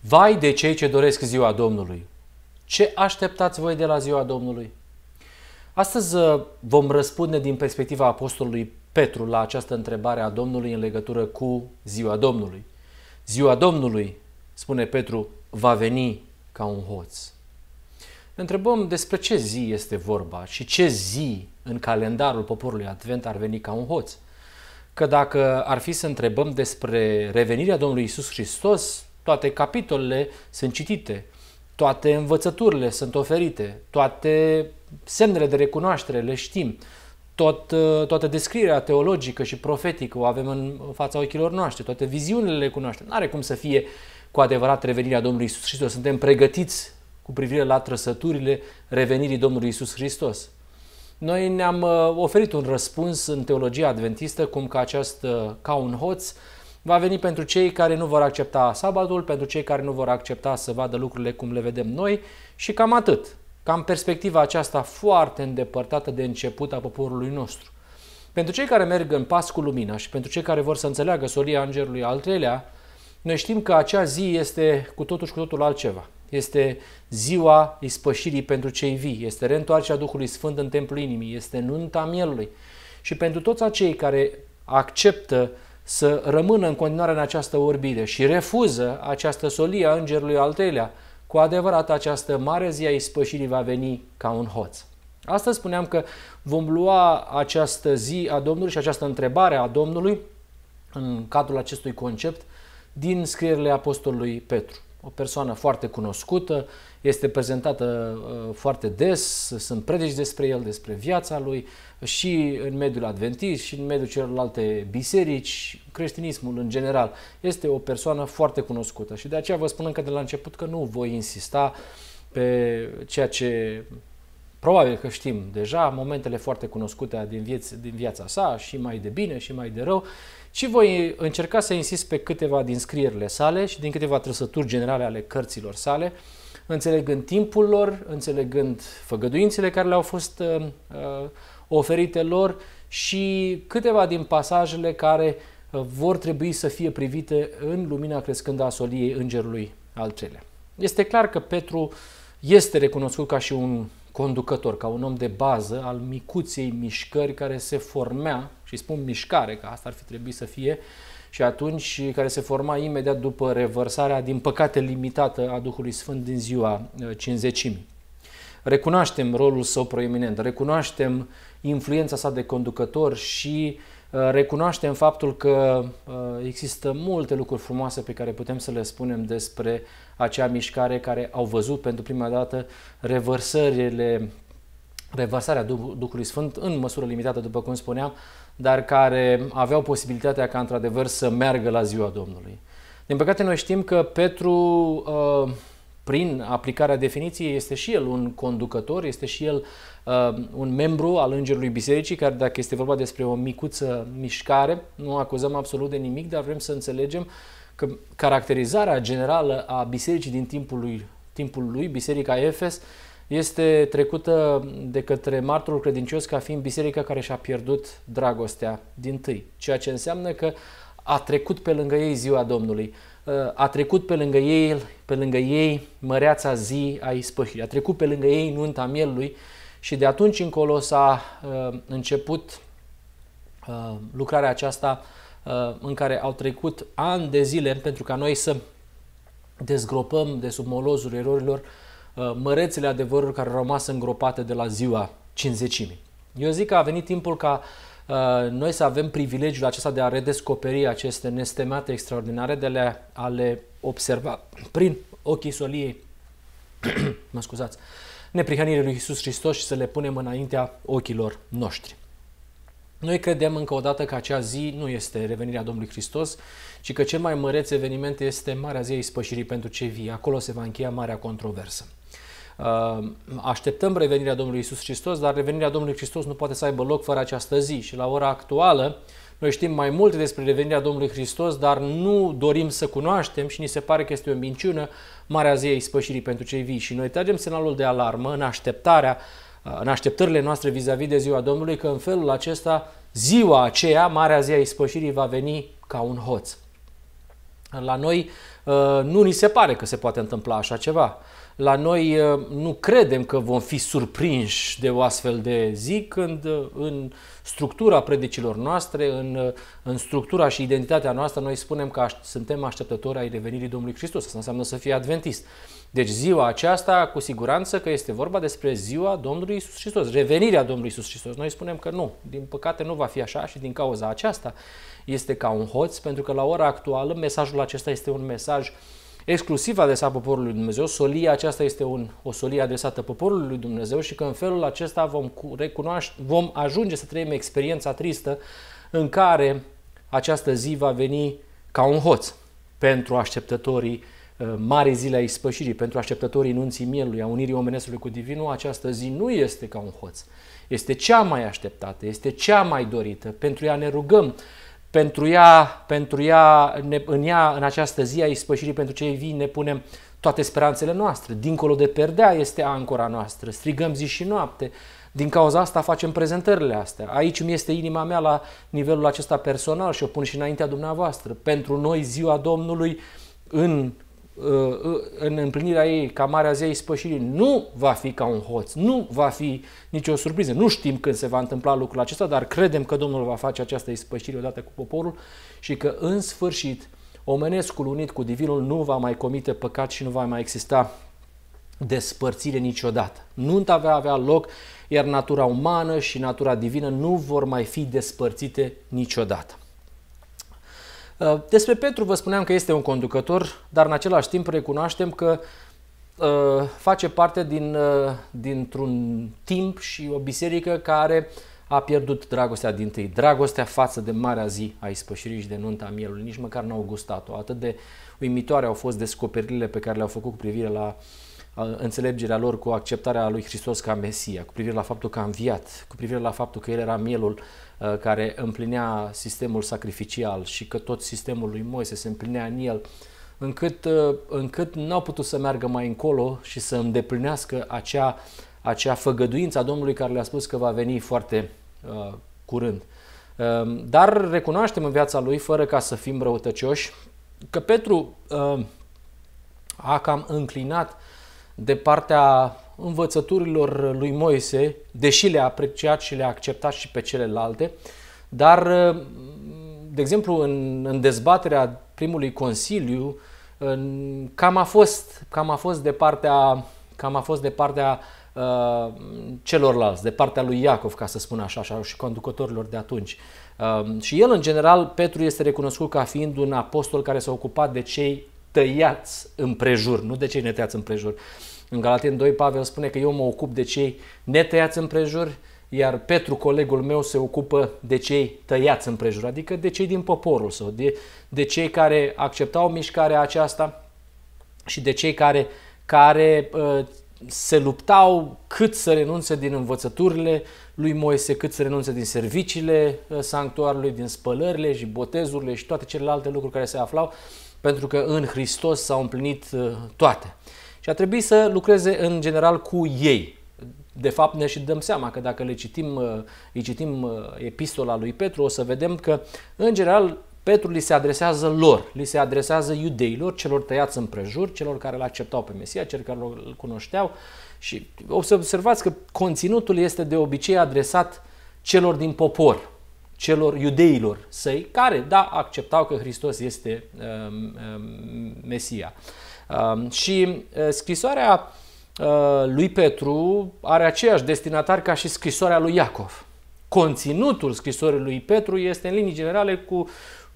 Vai de cei ce doresc ziua Domnului! Ce așteptați voi de la ziua Domnului? Astăzi uh, vom răspunde din perspectiva Apostolului Petru la această întrebare a Domnului în legătură cu ziua Domnului. Ziua Domnului, spune Petru, va veni ca un hoț. Ne întrebăm despre ce zi este vorba și ce zi în calendarul poporului Advent ar veni ca un hoț. Că dacă ar fi să întrebăm despre revenirea Domnului Isus Hristos, toate capitolele sunt citite, toate învățăturile sunt oferite, toate semnele de recunoaștere le știm, tot, uh, toată descrierea teologică și profetică o avem în fața ochilor noștri, toate viziunile le cunoaștem. Nu are cum să fie cu adevărat revenirea Domnului Isus Hristos. Suntem pregătiți cu privire la trăsăturile revenirii Domnului Isus Hristos. Noi ne-am uh, oferit un răspuns în teologia adventistă, cum că această, ca un hoț, va veni pentru cei care nu vor accepta sabatul, pentru cei care nu vor accepta să vadă lucrurile cum le vedem noi și cam atât. Cam perspectiva aceasta foarte îndepărtată de început a poporului nostru. Pentru cei care merg în pas cu lumina și pentru cei care vor să înțeleagă solia Angerului al treilea, noi știm că acea zi este cu totul și cu totul altceva. Este ziua ispășirii pentru cei vii, este reîntoarcerea Duhului Sfânt în templul inimii, este nunta mielului. Și pentru toți acei care acceptă să rămână în continuare în această orbire și refuză această solie a îngerului al treilea, cu adevărat această mare zi a ispășirii va veni ca un hoț. Astăzi spuneam că vom lua această zi a Domnului și această întrebare a Domnului în cadrul acestui concept din scrierile Apostolului Petru o persoană foarte cunoscută, este prezentată uh, foarte des, sunt predici despre el, despre viața lui și în mediul adventist și în mediul celorlalte biserici, creștinismul în general. Este o persoană foarte cunoscută și de aceea vă spun încă de la început că nu voi insista pe ceea ce probabil că știm deja, momentele foarte cunoscute din, vieț- din viața sa și mai de bine și mai de rău și voi încerca să insist pe câteva din scrierile sale și din câteva trăsături generale ale cărților sale, înțelegând timpul lor, înțelegând făgăduințele care le-au fost uh, uh oferite lor și câteva din pasajele care uh, vor trebui să fie privite în lumina crescândă a soliei Îngerului al treilea. Este clar că Petru este recunoscut ca și un conducător, ca un om de bază al micuței mișcări care se formea, și spun mișcare, că asta ar fi trebuit să fie, și atunci care se forma imediat după revărsarea, din păcate limitată, a Duhului Sfânt din ziua uh, cinzecimii. Recunoaștem rolul său proeminent, recunoaștem influența sa de conducător și uh, Uh, recunoaștem faptul că uh, există multe lucruri frumoase pe care putem să le spunem despre acea mișcare care au văzut pentru prima dată revărsările, revărsarea Duhului Sfânt în măsură limitată, după cum spuneam, dar care aveau posibilitatea ca într-adevăr să meargă la ziua Domnului. Din păcate noi știm că Petru uh, prin aplicarea definiției, este și el un conducător, este și el uh, un membru al Îngerului Bisericii, care dacă este vorba despre o micuță mișcare, nu acuzăm absolut de nimic, dar vrem să înțelegem că caracterizarea generală a bisericii din timpul lui, timpul lui Biserica Efes, este trecută de către martorul credincios ca fiind biserica care și-a pierdut dragostea din tâi, ceea ce înseamnă că a trecut pe lângă ei ziua Domnului a trecut pe lângă ei, pe lângă ei măreața zi a ispășirii. A trecut pe lângă ei nunta mielului și de atunci încolo s-a uh, început uh, lucrarea aceasta uh, în care au trecut ani de zile pentru ca noi să dezgropăm de sub molozul erorilor mărețele adevăruri care au rămas îngropate de la ziua cinzecimii. Eu zic că a venit timpul ca uh, Uh, noi să avem privilegiul acesta de a redescoperi aceste nestemate extraordinare, de le, a le observa prin ochii soliei, mă scuzați, neprihănirii lui Isus Hristos și să le punem înaintea ochilor noștri. Noi credem încă o dată că acea zi nu este revenirea Domnului Hristos, ci că cel mai măreț eveniment este Marea Zi a Ispășirii pentru cei vii. Acolo se va încheia marea controversă. Uh, așteptăm revenirea Domnului Isus Hristos, dar revenirea Domnului Hristos nu poate să aibă loc fără această zi și la ora actuală noi știm mai multe despre revenirea Domnului Hristos, dar nu dorim să cunoaștem și ni se pare că este o minciună marea zi a ispășirii pentru cei vii. Și noi tragem semnalul de alarmă în așteptarea, uh, în așteptările noastre vis-a-vis de ziua Domnului, că în felul acesta, ziua aceea, marea zi a ispășirii va veni ca un hoț. La noi uh, nu ni se pare că se poate întâmpla așa ceva. La noi ă, nu credem că vom fi surprinși de o astfel de zi, când ă, în structura predicilor noastre, în, ă, în structura și identitatea noastră, noi spunem că aș, suntem așteptători ai revenirii Domnului Hristos. Asta înseamnă să fii adventist. Deci ziua aceasta, cu siguranță că este vorba despre ziua Domnului Isus Hristos, revenirea Domnului Isus Hristos. Noi spunem că nu, din păcate nu va fi așa și din cauza aceasta este ca un hoț, pentru că la ora actuală mesajul acesta este un mesaj uh, exclusiv adresat poporului Dumnezeu. Solia aceasta este un, o solie adresată poporului lui Dumnezeu și că în felul acesta vom, recunoaște, vom ajunge să trăim experiența tristă în care această zi va veni ca un hoț pentru așteptătorii uh, mare zile a ispășirii, pentru așteptătorii nunții mielului, a unirii omenescului cu divinul, această zi nu este ca un hoț. Este cea mai așteptată, este cea mai dorită. Pentru ea ne rugăm, pentru ea, pentru ea, ne, în ea, în această zi a ispășirii pentru cei vii, ne punem toate speranțele noastre. Dincolo de perdea este ancora noastră. Strigăm zi și noapte. Din cauza asta facem prezentările astea. Aici mi este inima mea la nivelul acesta personal și o pun și înaintea dumneavoastră. Pentru noi ziua Domnului în Uh, uh, în împlinirea ei ca Marea Zei Spășirii nu va fi ca un hoț, nu va fi nicio surpriză. Nu știm când se va întâmpla lucrul acesta, dar credem că Domnul va face această ispășire odată cu poporul și că în sfârșit omenescul unit cu divinul nu va mai comite păcat și nu va mai exista despărțire niciodată. Nunta va avea loc, iar natura umană și natura divină nu vor mai fi despărțite niciodată. Uh, despre Petru vă spuneam că este un conducător, dar în același timp recunoaștem că uh, face parte din, uh, dintr-un timp și o biserică care a pierdut dragostea din tâi, dragostea față de marea zi a ispășirii și de nunta mielului, nici măcar n-au gustat-o. Atât de uimitoare au fost descoperirile pe care le-au făcut cu privire la uh, înțelegerea lor cu acceptarea lui Hristos ca Mesia, cu privire la faptul că a înviat, cu privire la faptul că el era mielul care împlinea sistemul sacrificial și că tot sistemul lui Moise se împlinea în el, încât, încât n-au putut să meargă mai încolo și să îndeplinească acea, acea făgăduință a Domnului care le-a spus că va veni foarte uh, curând. Uh, dar recunoaștem în viața lui, fără ca să fim răutăcioși, că Petru uh, a cam înclinat de partea învățăturilor lui Moise, deși le-a apreciat și le-a acceptat și pe celelalte, dar, mm, de exemplu, în, în dezbaterea primului consiliu, în, cam, a fost, cam a fost de partea, cam a fost de partea uh, celorlalți, de partea lui Iacov, ca să spun așa, așa și conducătorilor de atunci. Uh, și el, în general, Petru este recunoscut ca fiind un apostol care s-a ocupat de cei tăiați împrejur, nu de cei netăiați împrejur. Uh, în Galaten 2, Pavel spune că eu mă ocup de cei netăiați împrejur, iar Petru, colegul meu, se ocupă de cei tăiați împrejur, adică de cei din poporul său, de, de cei care acceptau mișcarea aceasta și de cei care, care uh, se luptau cât să renunțe din învățăturile lui Moise, cât să renunțe din serviciile uh, sanctuarului, din spălările și botezurile și toate celelalte lucruri care se aflau, pentru că în Hristos s-au împlinit uh, toate. Și a trebuit să lucreze în general cu ei. De fapt, ne și dăm seama că dacă le citim, uh, îi citim uh, epistola lui Petru, o să vedem că, în general, Petru li se adresează lor, li se adresează iudeilor, celor tăiați în prejur, celor care îl acceptau pe Mesia, celor care îl cunoșteau și observați că conținutul este de obicei adresat celor din popor, celor iudeilor săi, care, da, acceptau că Hristos este uh, uh, Mesia. Um, și uh, scrisoarea uh, lui Petru are aceeași destinatar ca și scrisoarea lui Iacov. Conținutul scrisorii lui Petru este în linii generale cu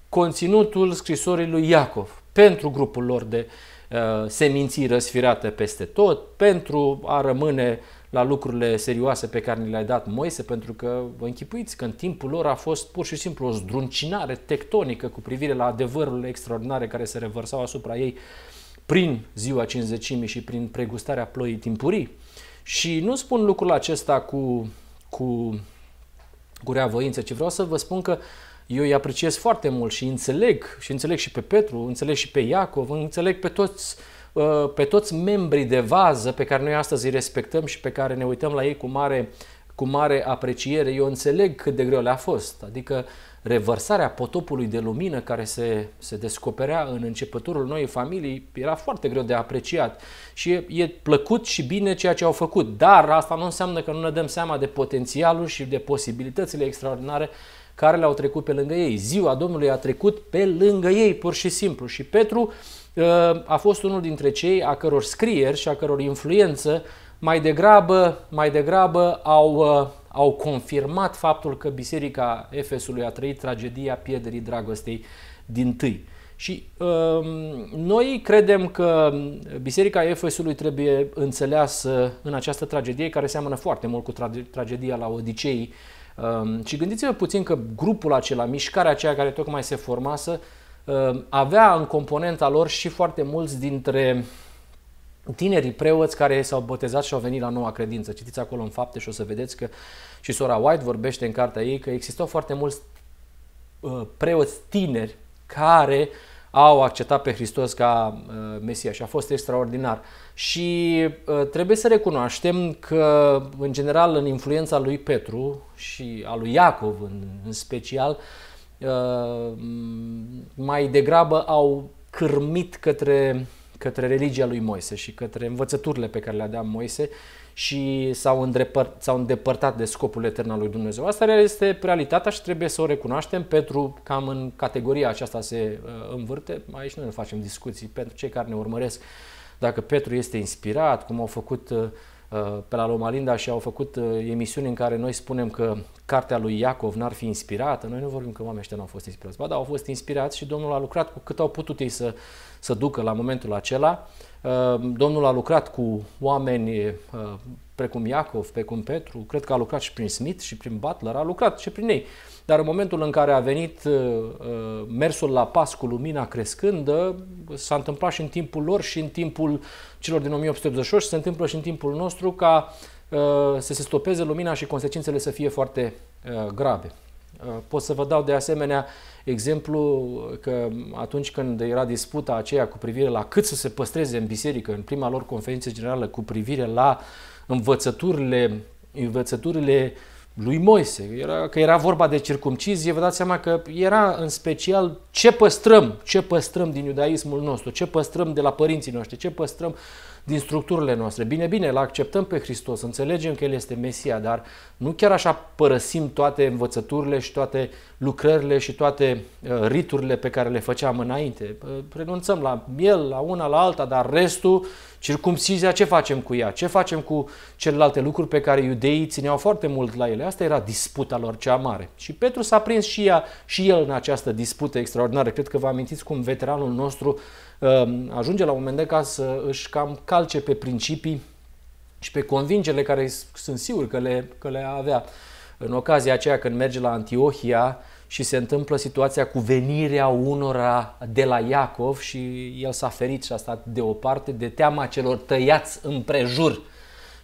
conținutul scrisorii lui Iacov pentru grupul lor de uh, seminții răsfirate peste tot, pentru a rămâne la lucrurile serioase pe care ni le-ai dat Moise, pentru că vă închipuiți că în timpul lor a fost pur și simplu o zdruncinare tectonică cu privire la adevărurile extraordinare care se revărsau asupra ei uh, prin ziua cinzecimii și prin pregustarea ploii timpurii. Și nu spun lucrul acesta cu, cu, cu rea voință, ci vreau să vă spun că eu îi apreciez foarte mult și înțeleg, și înțeleg și pe Petru, înțeleg și pe Iacov, înțeleg pe toți, uh, pe toți membrii de vază pe care noi astăzi îi respectăm și pe care ne uităm la ei cu mare, cu mare apreciere. Eu înțeleg cât de greu le-a fost. Adică revărsarea potopului de lumină care se, se descoperea în începătorul noii familii era foarte greu de apreciat și e, e plăcut și bine ceea ce au făcut, dar asta nu înseamnă că nu ne dăm seama de potențialul și de posibilitățile extraordinare care le-au trecut pe lângă ei. Ziua Domnului a trecut pe lângă ei, pur și simplu. Și Petru ă, a fost unul dintre cei a căror scrieri și a căror influență mai degrabă, mai degrabă au ă, au confirmat faptul că Biserica Efesului a trăit tragedia pierderii dragostei din tâi. Și um, noi credem că Biserica Efesului trebuie înțeleasă în această tragedie care seamănă foarte mult cu tra- tragedia la Odicei. Um, și gândiți-vă puțin că grupul acela, mișcarea aceea care tocmai se formase, um, avea în componenta lor și foarte mulți dintre uh, tinerii preoți care s-au botezat și au venit la noua credință. Citiți acolo în fapte și o să vedeți că și sora White vorbește în cartea ei că existau foarte mulți uh, preoți tineri care au acceptat pe Hristos ca uh, Mesia și a fost extraordinar. Și uh, trebuie să recunoaștem că, în general, în influența lui Petru și a lui Iacov în special, mai degrabă au cârmit către către religia lui Moise și către învățăturile pe care le-a dat Moise și s-au, îndrepăr- s-au îndepărtat de scopul etern al lui Dumnezeu. Asta este realitatea și trebuie să o recunoaștem. Pentru cam în categoria aceasta se uh, învârte. Aici nu ne facem discuții pentru cei care ne urmăresc dacă Petru este inspirat, cum au făcut uh, Uh, pe la Lomalinda și au făcut uh, emisiuni în care noi spunem că cartea lui Iacov n-ar fi inspirată. Noi nu vorbim că oamenii ăștia nu au fost inspirați. Ba da, au fost inspirați și Domnul a lucrat cu cât au putut ei să, să ducă la momentul acela. Uh, Domnul a lucrat cu oameni precum Iacov, precum Petru, cred că a lucrat și prin Smith și prin Butler, a lucrat și prin ei. Dar în momentul în care a venit uh, uh, mersul la pas cu lumina crescândă, s-a întâmplat și în timpul lor și în timpul celor din 1888 și se întâmplă și în timpul nostru ca uh, să se stopeze lumina și consecințele să fie foarte grave. Pot să vă dau de asemenea exemplu că atunci când era disputa aceea cu privire la cât să se păstreze în biserică, în prima lor conferință generală cu privire la învățăturile, învățăturile uh, lui Moise, era, că era vorba de circumcizie, vă dați seama că era în special ce păstrăm, ce păstrăm din iudaismul nostru, ce păstrăm de la părinții noștri, ce păstrăm din structurile noastre. Bine, bine, îl acceptăm pe Hristos, înțelegem că El este Mesia, dar nu chiar așa părăsim toate învățăturile și toate lucrările și toate uh, riturile pe care le făceam înainte. Uh, renunțăm la el, la una, la alta, dar restul, circumcizia, ce facem cu ea? Ce facem cu celelalte lucruri pe care iudeii țineau foarte mult la ele? Asta era disputa lor cea mare. Și Petru s-a prins și, ea, și el în această dispută extraordinară. Cred că vă amintiți cum veteranul nostru uh, Ehm, ajunge la un moment dat ca să își cam calce pe principii și pe convingerile care sunt sigur că le, că le avea. În ocazia aceea când merge la Antiohia și se întâmplă situația cu venirea unora de la Iacov și el s-a ferit și a stat deoparte de teama celor tăiați împrejur. prejur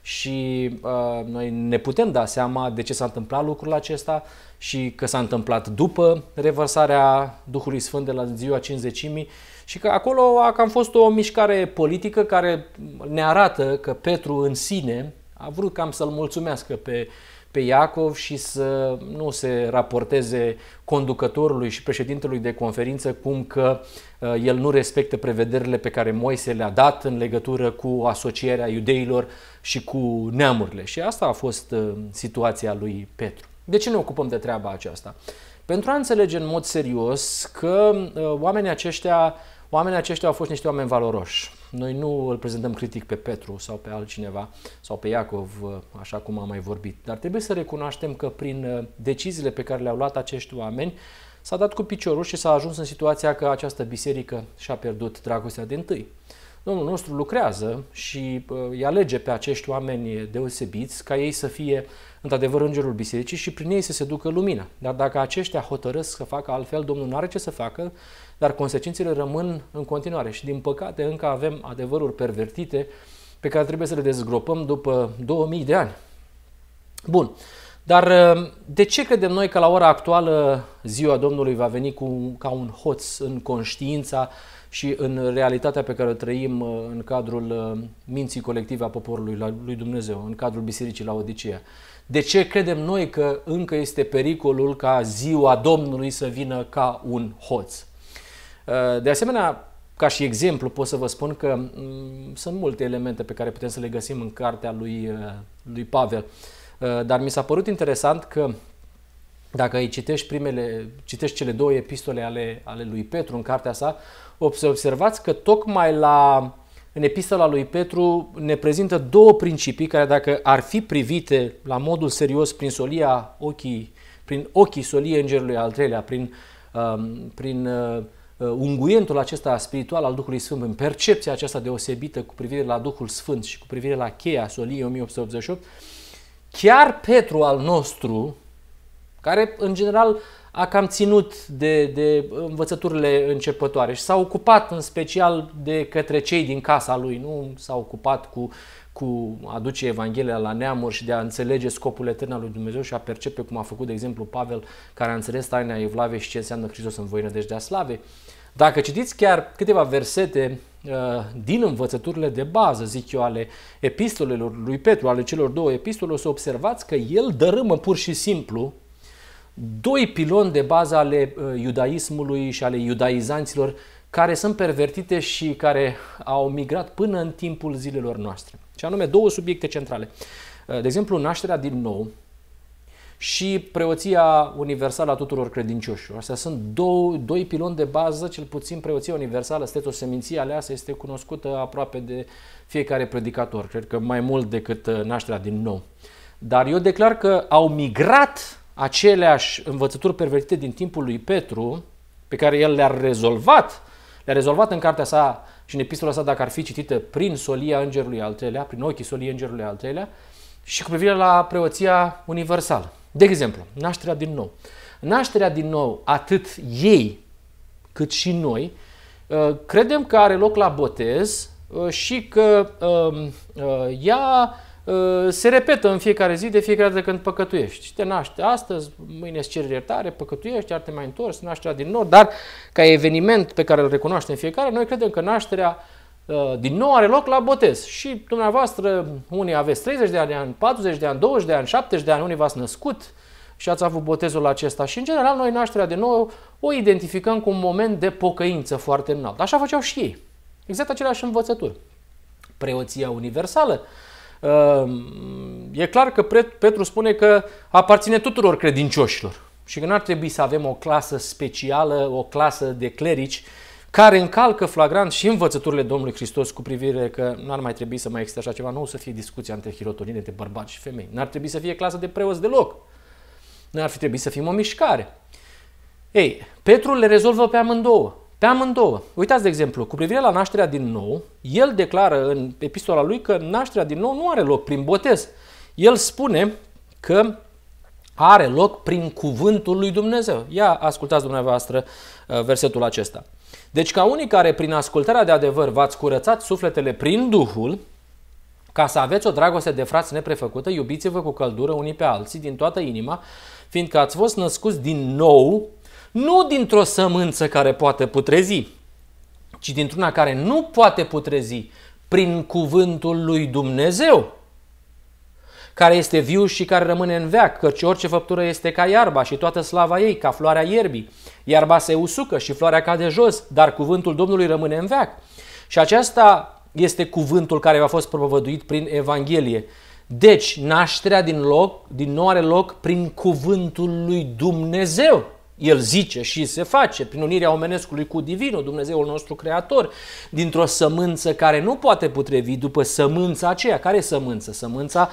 și uh, noi ne putem da seama de ce s-a întâmplat lucrul acesta și că s-a întâmplat după revărsarea Duhului Sfânt de la ziua 50.000 și că acolo a cam fost o mișcare politică care ne arată că Petru în sine a vrut cam să-l mulțumească pe, pe Iacov și să nu se raporteze conducătorului și președintelui de conferință cum că uh, el nu respectă prevederile pe care Moise le-a dat în legătură cu asocierea iudeilor și cu neamurile. Și asta a fost uh, situația lui Petru. De ce ne ocupăm de treaba aceasta? Pentru a înțelege în mod serios că uh, oamenii aceștia Oamenii aceștia au fost niște oameni valoroși. Noi nu îl prezentăm critic pe Petru sau pe altcineva sau pe Iacov, așa cum am mai vorbit, dar trebuie să recunoaștem că prin uh, deciziile pe care le-au luat acești oameni s-a dat cu piciorul și s-a ajuns în situația că această biserică și-a pierdut dragostea de întâi. Domnul nostru lucrează și uh, îi alege pe acești oameni deosebiți ca ei să fie într-adevăr îngerul bisericii și prin ei să se ducă lumina. Dar dacă aceștia hotărăsc să facă altfel, Domnul nu are ce să facă dar consecințele rămân în continuare și din păcate încă avem adevăruri pervertite pe care trebuie să le dezgropăm după 2000 de ani. Bun, dar eh, de ce credem noi că la ora actuală ziua Domnului va veni cu, ca un hoț în conștiința și în realitatea pe care o trăim eh, în cadrul eh, minții colective a poporului lui Dumnezeu, în cadrul Bisericii la Odiseea? De ce credem noi că încă este pericolul ca ziua Domnului să vină ca un hoț? Uh, de asemenea, ca și exemplu, pot să vă spun că mm, sunt multe elemente pe care putem să le găsim în cartea lui, uh, lui Pavel. Uh, dar mi s-a părut interesant că dacă îi citești, primele, citești cele două epistole ale, ale lui Petru în cartea sa, observați că tocmai la, în epistola lui Petru ne prezintă două principii care dacă ar fi privite la modul serios prin solia ochii, prin ochii soliei îngerului al treilea, prin, um, prin Uh, unguentul acesta spiritual al Duhului Sfânt, în percepția aceasta deosebită cu privire la Duhul Sfânt și cu privire la cheia soliei 1888, chiar Petru al nostru, care în general a cam ținut de, de învățăturile începătoare și s-a ocupat în special de către cei din casa lui, nu s-a ocupat cu uh, cu a duce Evanghelia la neamuri și de a înțelege scopul etern al lui Dumnezeu și a percepe cum a făcut, de exemplu, Pavel, care a înțeles taina Evlave și ce înseamnă Hristos în voi, deci a slave. Dacă citiți chiar câteva versete uh, din învățăturile de bază, zic eu, ale epistolelor lui Petru, ale celor două epistole, o să observați că el dărâmă pur și simplu doi piloni de bază ale uh, iudaismului și ale iudaizanților care sunt pervertite și care au migrat până în timpul zilelor noastre. Și anume două subiecte centrale. Uh, de exemplu, nașterea din nou și preoția universală a tuturor credincioșilor. Astea sunt două, doi piloni de bază, cel puțin preoția universală, este o seminție aleasă, este cunoscută aproape de fiecare predicator, cred că mai mult decât uh, nașterea din nou. Dar eu declar că au migrat aceleași învățături pervertite din timpul lui Petru, pe care el le-a rezolvat le-a rezolvat în cartea sa și în epistola sa, dacă ar fi citită prin solia Îngerului al treilea, prin ochii solii Îngerului al treilea, și cu privire la preoția universală. De exemplu, nașterea din nou. Nașterea din nou, atât ei cât și noi, uh, credem că are loc la botez uh, și că um, uh, ea Ă, se repetă în fiecare zi, de fiecare dată când păcătuiești. Te naște astăzi, mâine îți ceri iertare, păcătuiești, iar te mai întors, nașterea din nou, dar ca eveniment pe care îl recunoaștem fiecare, noi credem că nașterea ă, din nou are loc la botez. Și dumneavoastră, unii aveți 30 de ani, 40 de ani, 20 de ani, 70 de ani, unii v-ați născut și ați avut botezul acesta. Și în general noi nașterea de nou o identificăm cu un moment de pocăință foarte înalt. Așa făceau și ei. Exact aceleași învățături. Preoția universală Ehm, e clar că Petru spune că aparține tuturor credincioșilor și că nu ar trebui să avem o clasă specială, o clasă de clerici care încalcă flagrant și învățăturile Domnului Hristos cu privire că nu ar mai trebui să mai existe așa ceva, nu o să fie discuția între hirotonine, de bărbați și femei. N-ar trebui să fie clasă de preoți deloc. Nu ar fi trebuit să fim o mișcare. Ei, Petru le rezolvă pe amândouă. Pe amândouă. Uitați, de exemplu, cu privire la nașterea din nou, el declară în epistola lui că nașterea din nou nu are loc prin botez. El spune că are loc prin cuvântul lui Dumnezeu. Ia ascultați dumneavoastră uh, versetul acesta. Deci ca unii care prin ascultarea de adevăr v-ați curățat sufletele prin Duhul, ca să aveți o dragoste de frați neprefăcută, iubiți-vă cu căldură unii pe alții din toată inima, fiindcă ați fost născuți din nou nu dintr-o sămânță care poate putrezi, ci dintr-una care nu poate putrezi prin cuvântul lui Dumnezeu, care este viu și care rămâne în veac, căci orice făptură este ca iarba și toată slava ei, ca floarea ierbii. Iarba se usucă și floarea cade jos, dar cuvântul Domnului rămâne în veac. Și aceasta este cuvântul care a fost propovăduit prin Evanghelie. Deci, nașterea din, loc, din nou are loc prin cuvântul lui Dumnezeu el zice și se face, prin unirea omenescului cu Divinul, Dumnezeul nostru Creator, dintr-o sămânță care nu poate putrevi după sămânța aceea. Care e sămânță? Sămânța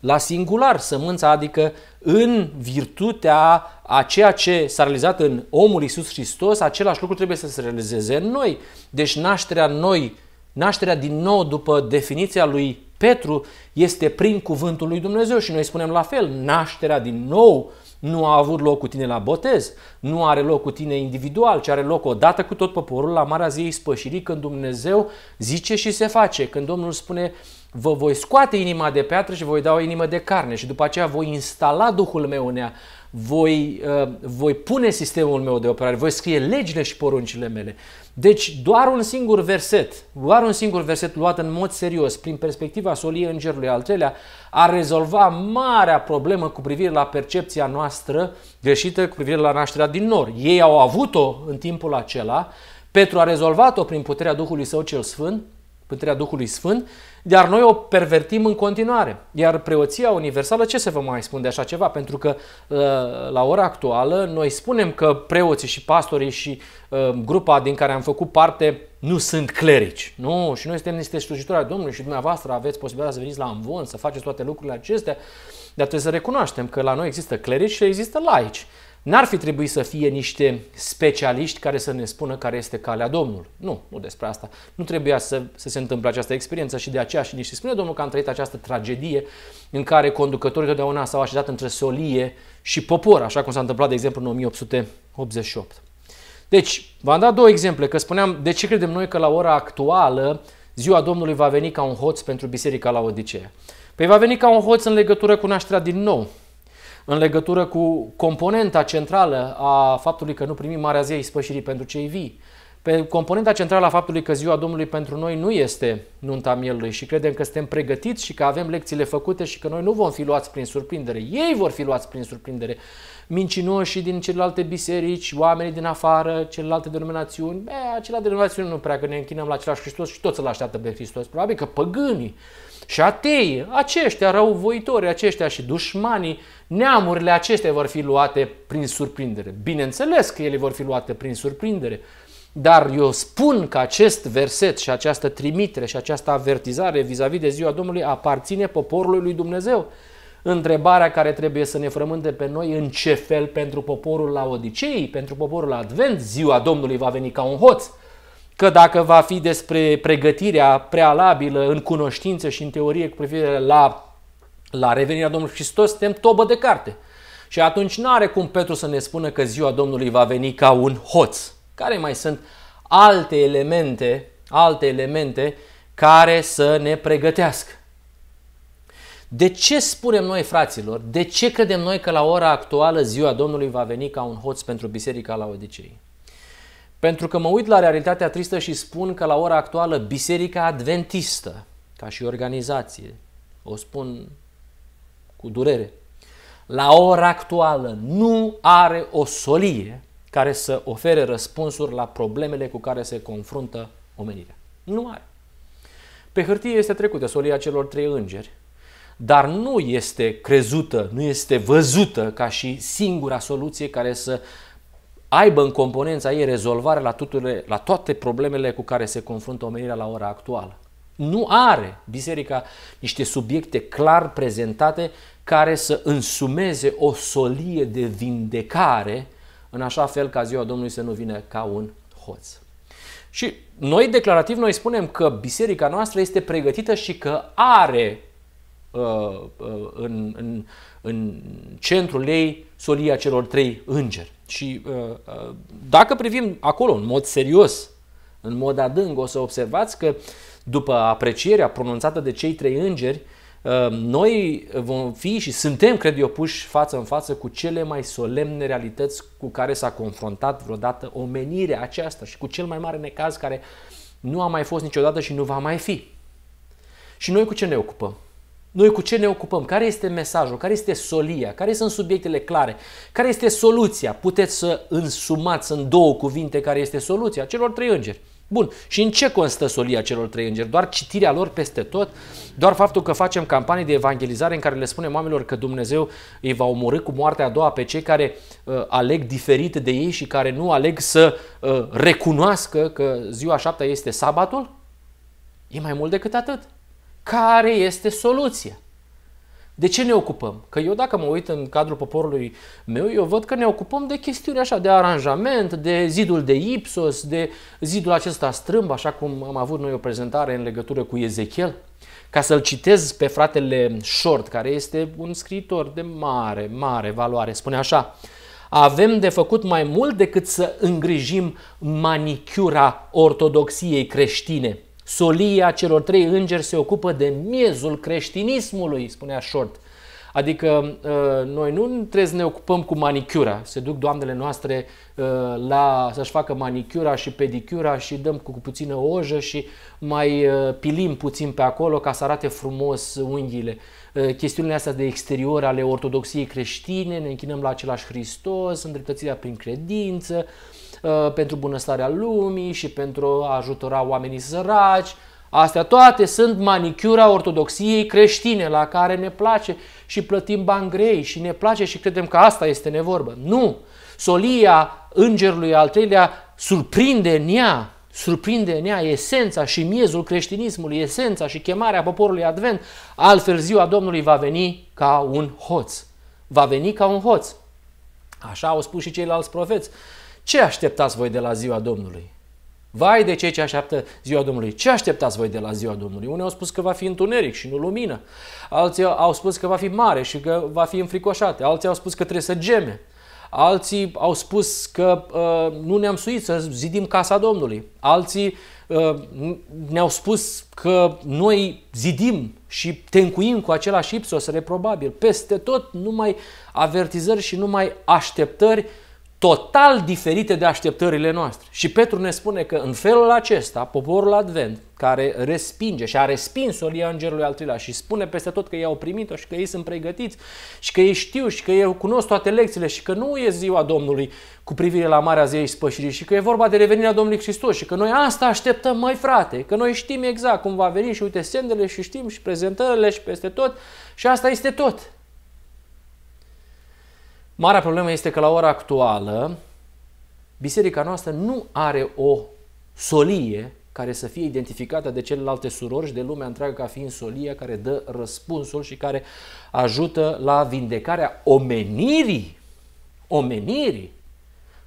la singular, sămânța adică în virtutea a ceea ce s-a realizat în omul Iisus Hristos, același lucru trebuie să se realizeze în noi. Deci nașterea noi, nașterea din nou după definiția lui Petru este prin cuvântul lui Dumnezeu și noi spunem la fel, nașterea din nou nu a avut loc cu tine la botez, nu are loc cu tine individual, ci are loc odată cu tot poporul la Marea Ziei Spășirii, când Dumnezeu zice și se face, când Domnul spune vă voi scoate inima de piatră și voi da o inimă de carne și după aceea voi instala Duhul meu în ea, voi, uh, voi pune sistemul meu de operare, voi scrie legile și poruncile mele, deci doar un singur verset, doar un singur verset luat în mod serios prin perspectiva soliei îngerului al treilea ar rezolva marea problemă cu privire la percepția noastră greșită cu privire la nașterea din nor. Ei au avut-o în timpul acela, Petru a rezolvat-o prin puterea Duhului Său cel Sfânt, puterea Duhului Sfânt iar noi o pervertim în continuare. Iar preoția universală, ce se vă mai spune de așa ceva? Pentru că uh, la ora actuală noi spunem că preoții și pastorii și uh, grupa din care am făcut parte nu sunt clerici. Nu, și noi suntem niște slujitori ai Domnului și dumneavoastră aveți posibilitatea să veniți la învon, să faceți toate lucrurile acestea, dar trebuie să recunoaștem că la noi există clerici și există laici. N-ar fi trebuit să fie niște specialiști care să ne spună care este calea Domnului. Nu, nu despre asta. Nu trebuia să, să se întâmple această experiență și de aceea și niște spune Domnul că am trăit această tragedie în care conducătorii totdeauna s-au așezat între solie și popor, așa cum s-a întâmplat, de exemplu, în 1888. Deci, v-am dat două exemple, că spuneam de ce credem noi că la ora actuală ziua Domnului va veni ca un hoț pentru biserica la Odiseea. Păi va veni ca un hoț în legătură cu nașterea din nou, în legătură cu componenta centrală a faptului că nu primim Marea Zi a Ispășirii pentru cei vii. Pe componenta centrală a faptului că ziua Domnului pentru noi nu este nunta mielului și credem că suntem pregătiți și că avem lecțiile făcute și că noi nu vom fi luați prin surprindere. Ei vor fi luați prin surprindere mincinoșii din celelalte biserici, oamenii din afară, celelalte denominațiuni, bă, acela denominațiuni nu prea că ne închinăm la același Hristos și toți îl așteaptă pe Hristos. Probabil că păgânii și atei aceștia răuvoitori, aceștia și dușmanii, neamurile acestea vor fi luate prin surprindere. Bineînțeles că ele vor fi luate prin surprindere, dar eu spun că acest verset și această trimitere și această avertizare vis-a-vis de ziua Domnului aparține poporului lui Dumnezeu întrebarea care trebuie să ne frământe pe noi în ce fel pentru poporul la Odicei, pentru poporul la Advent, ziua Domnului va veni ca un hoț. Că dacă va fi despre pregătirea prealabilă în cunoștință și în teorie cu privire la, la revenirea Domnului Hristos, suntem tobă de carte. Și atunci nu are cum Petru să ne spună că ziua Domnului va veni ca un hoț. Care mai sunt alte elemente, alte elemente care să ne pregătească? De ce spunem noi, fraților, de ce credem noi că la ora actuală ziua Domnului va veni ca un hoț pentru biserica la Odicei? Pentru că mă uit la realitatea tristă și spun că la ora actuală biserica adventistă, ca și organizație, o spun cu durere, la ora actuală nu are o solie care să ofere răspunsuri la problemele cu care se confruntă omenirea. Nu are. Pe hârtie este trecută solia celor trei îngeri, dar nu este crezută, nu este văzută ca și singura soluție care să aibă în componența ei rezolvarea la, tutule, la toate problemele cu care se confruntă omenirea la ora actuală. Nu are biserica niște subiecte clar prezentate care să însumeze o solie de vindecare în așa fel ca ziua Domnului să nu vină ca un hoț. Și noi, declarativ, noi spunem că biserica noastră este pregătită și că are Uh, uh, în, în, în centrul ei solia celor trei îngeri. Și uh, dacă privim acolo în mod serios, în mod adânc, o să observați că după aprecierea pronunțată de cei trei îngeri, noi vom fi și suntem, cred eu, puși față în față cu cele mai solemne realități cu care s-a confruntat vreodată omenirea aceasta și cu cel mai mare necaz care nu a mai fost niciodată și nu va mai fi. Și noi cu ce ne ocupăm? Noi cu ce ne ocupăm? Care este mesajul? Care este solia? Care sunt subiectele clare? Care este soluția? Puteți să însumați în două cuvinte care este soluția celor trei îngeri. Bun. Și în ce constă solia celor trei îngeri? Doar citirea lor peste tot? Doar faptul că facem campanii de evangelizare în care le spunem oamenilor că Dumnezeu îi va omorâ cu moartea a doua pe cei care uh, aleg diferit de ei și care nu aleg să uh, recunoască că ziua șaptea este sabatul? E mai mult decât atât care este soluția. De ce ne ocupăm? Că eu dacă mă uit în cadrul poporului meu, eu văd că ne ocupăm de chestiuni așa, de aranjament, de zidul de Ipsos, de zidul acesta strâmb, așa cum am avut noi o prezentare în legătură cu Ezechiel. Ca să-l citez pe fratele Short, care este un scriitor de mare, mare valoare, spune așa, avem de făcut mai mult decât să îngrijim manicura ortodoxiei creștine – Solia celor trei îngeri se ocupă de miezul creștinismului, spunea Short. Adică uh, noi nu trebuie să ne ocupăm cu manicura. Se duc doamnele noastre uh, la să-și facă manicura și pedicura și dăm cu, puțină ojă și mai uh, pilim puțin pe acolo ca să arate frumos unghiile. Chestiunile astea de exterior ale ortodoxiei creștine, ne închinăm la același Hristos, îndreptățirea prin credință, Uh, pentru bunăstarea lumii și pentru a ajutora oamenii săraci. Astea toate sunt manicura ortodoxiei creștine la care ne place și plătim bani grei și ne place și credem că asta este nevorbă. Nu! Solia îngerului al treilea surprinde în ea surprinde în ea esența și miezul creștinismului, esența și chemarea poporului advent, altfel ziua Domnului va veni ca un hoț. Va veni ca un hoț. Așa au spus și ceilalți profeți. Ce așteptați voi de la ziua Domnului? Vai de cei ce așteaptă ziua Domnului. Ce așteptați voi de la ziua Domnului? Unii au spus că va fi întuneric și nu lumină. Alții au spus că va fi mare și că va fi înfricoșate. Alții au spus că trebuie să geme. Alții au spus că uh, nu ne-am suit să zidim casa Domnului. Alții uh, ne-au spus că noi zidim și tencuim cu același ipsos reprobabil. Peste tot numai avertizări și numai așteptări uh, total diferite de așteptările noastre. Și Petru ne spune că în felul acesta, poporul advent, care respinge și a respins solia îngerului al treilea și spune peste tot că ei au primit-o și că ei sunt pregătiți și că ei știu și că ei cunosc toate lecțiile și că nu e ziua Domnului cu privire la Marea Zeii Spășirii și că e vorba de revenirea Domnului Hristos și că noi asta așteptăm, mai frate, că noi știm exact cum va veni și uite semnele și știm și prezentările și peste tot și asta este tot. Marea problemă este că la ora actuală biserica noastră nu are o solie care să fie identificată de celelalte surori și de lumea întreagă ca fiind solia care dă răspunsul și care ajută la vindecarea omenirii, omenirii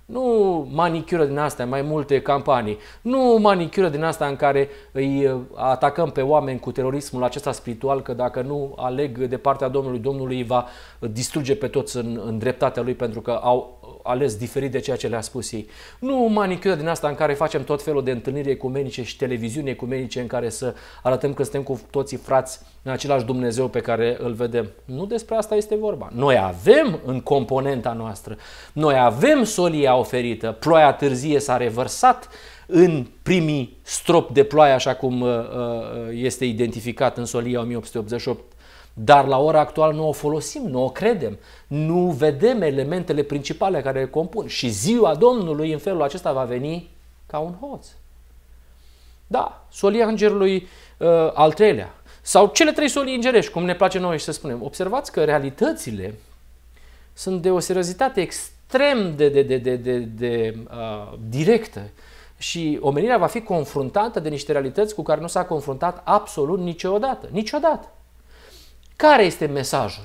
nu manicură din astea, mai multe campanii. Nu manicură din asta în care îi uh, atacăm pe oameni cu terorismul acesta spiritual, că dacă nu aleg de partea Domnului, Domnului îi va distruge pe toți în, în dreptatea lui pentru că au ales diferit de ceea ce le-a spus ei. Nu o manicură din asta în care facem tot felul de întâlniri ecumenice și televiziuni ecumenice în care să arătăm că suntem cu toții frați în același Dumnezeu pe care îl vedem. Nu despre asta este vorba. Noi avem în componenta noastră, noi avem solia oferită, ploaia târzie s-a revărsat în primii strop de ploaie, așa cum uh, uh, este identificat în solia 1888 dar la ora actuală nu o folosim, nu o credem, nu vedem elementele principale care le compun. Și ziua Domnului în felul acesta va veni ca un hoț. Da, solia îngerului uh, al treilea. Sau cele trei soli îngerești, cum ne place noi să spunem. Observați că realitățile sunt de o seriozitate extrem de, de, de, de, de, de uh, directă. Și omenirea va fi confruntată de niște realități cu care nu s-a confruntat absolut niciodată. Niciodată. Care este mesajul?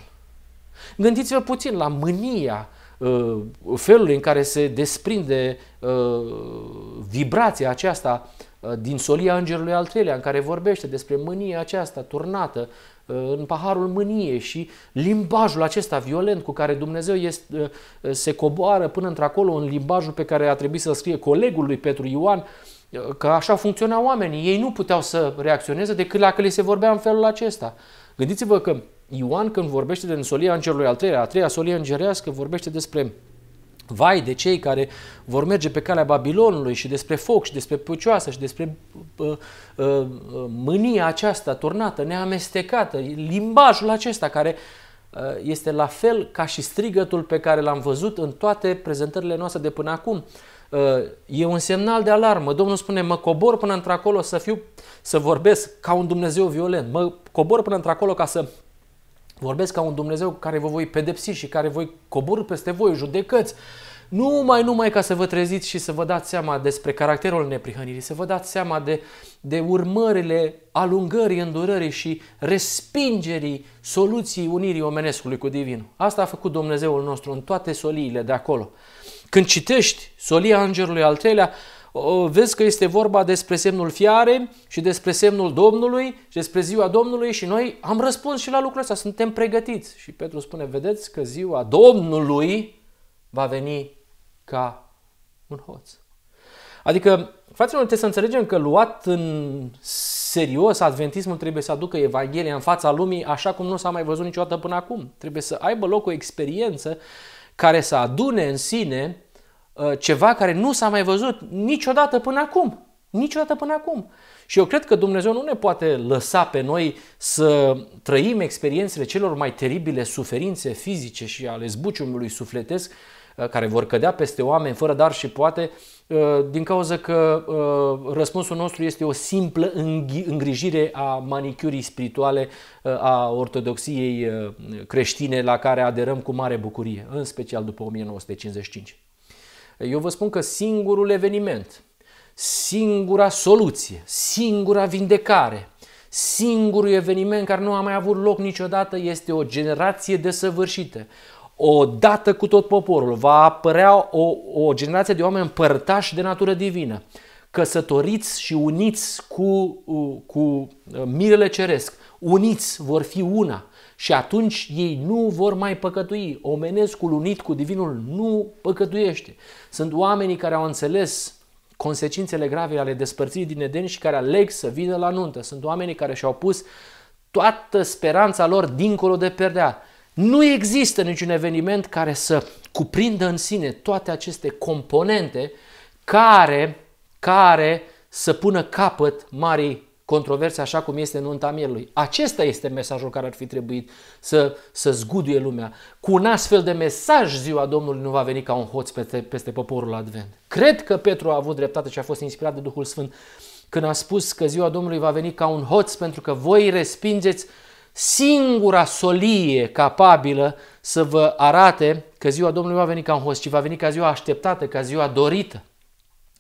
Gândiți-vă puțin la mânia uh, felului în care se desprinde uh, vibrația aceasta uh, din solia îngerului al treilea, în care vorbește despre mânia aceasta turnată în paharul mâniei și limbajul acesta violent cu care Dumnezeu este, se coboară până într-acolo în limbajul pe care a trebuit să-l scrie colegul lui Petru Ioan, că așa funcționau oamenii. Ei nu puteau să reacționeze decât dacă li se vorbea în felul acesta. Gândiți-vă că Ioan când vorbește de însolia îngerului al treilea, a treia solie îngerească, vorbește despre vai de cei care vor merge pe calea Babilonului și despre foc și despre pucioasă și despre uh, uh, mânia aceasta turnată, neamestecată, limbajul acesta care ă, este la fel ca și strigătul pe care l-am văzut în toate prezentările noastre de până acum. Uh, Uh, e un semnal de alarmă. Domnul spune, mă cobor până într-acolo să fiu, să vorbesc ca un Dumnezeu violent. Mă cobor până într-acolo ca să vorbesc ca un Dumnezeu care vă voi pedepsi și care voi cobor peste voi judecăți. Nu nu numai ca să vă treziți și să vă dați seama despre caracterul neprihănirii, să vă dați seama de, de urmările alungării, îndurării și respingerii soluției unirii omenescului cu Divinul. Asta a făcut Dumnezeul nostru în toate soliile de acolo. Când citești solia Îngerului al treilea, vezi că este vorba despre semnul fiare și despre semnul Domnului și despre ziua Domnului și noi am răspuns și la lucrul ăsta, suntem pregătiți. Și Petru spune, vedeți că ziua Domnului va veni ca un hoț. Adică, fraților, trebuie să înțelegem că luat în serios, adventismul trebuie să aducă Evanghelia în fața lumii așa cum nu s-a mai văzut niciodată până acum. Trebuie să aibă loc o experiență care să adune în sine uh, ceva care nu s-a mai văzut niciodată până acum. Niciodată până acum. Și eu cred că Dumnezeu nu ne poate lăsa pe noi să trăim experiențele celor mai teribile suferințe fizice și ale zbuciumului sufletesc Uh, care vor cădea peste oameni fără dar și poate, uh, din cauza că uh, răspunsul nostru este o simplă îngrijire a manicurii spirituale a ortodoxiei creștine la care aderăm cu mare bucurie, în special după 1955. Eu vă spun că singurul eveniment, singura soluție, singura vindecare, singurul eveniment care nu a mai avut loc niciodată este o generație desăvârșită, odată cu tot poporul. Va apărea o, o generație de oameni părtași de natură divină, căsătoriți și uniți cu, cu uh, mirele ceresc. Uniți vor fi una și atunci ei nu vor mai păcătui. Omenescul unit cu divinul nu păcătuiește. Sunt oamenii care au înțeles consecințele grave ale despărțirii din Eden și care aleg să vină la nuntă. Sunt oamenii care și-au pus toată speranța lor dincolo de perdea. Nu există niciun eveniment care să cuprindă în sine toate aceste componente care, care să pună capăt marii controverse așa cum este nunta mielului. Acesta este mesajul care ar fi trebuit să, să zguduie lumea. Cu un astfel de mesaj ziua Domnului nu va veni ca un hoț peste, peste poporul Advent. Cred că Petru a avut dreptate și a fost inspirat de Duhul Sfânt când a spus că ziua Domnului va veni ca un hoț pentru că voi respingeți uh, singura solie capabilă să vă arate că ziua Domnului va veni ca un host, ci va veni ca ziua așteptată, ca ziua dorită.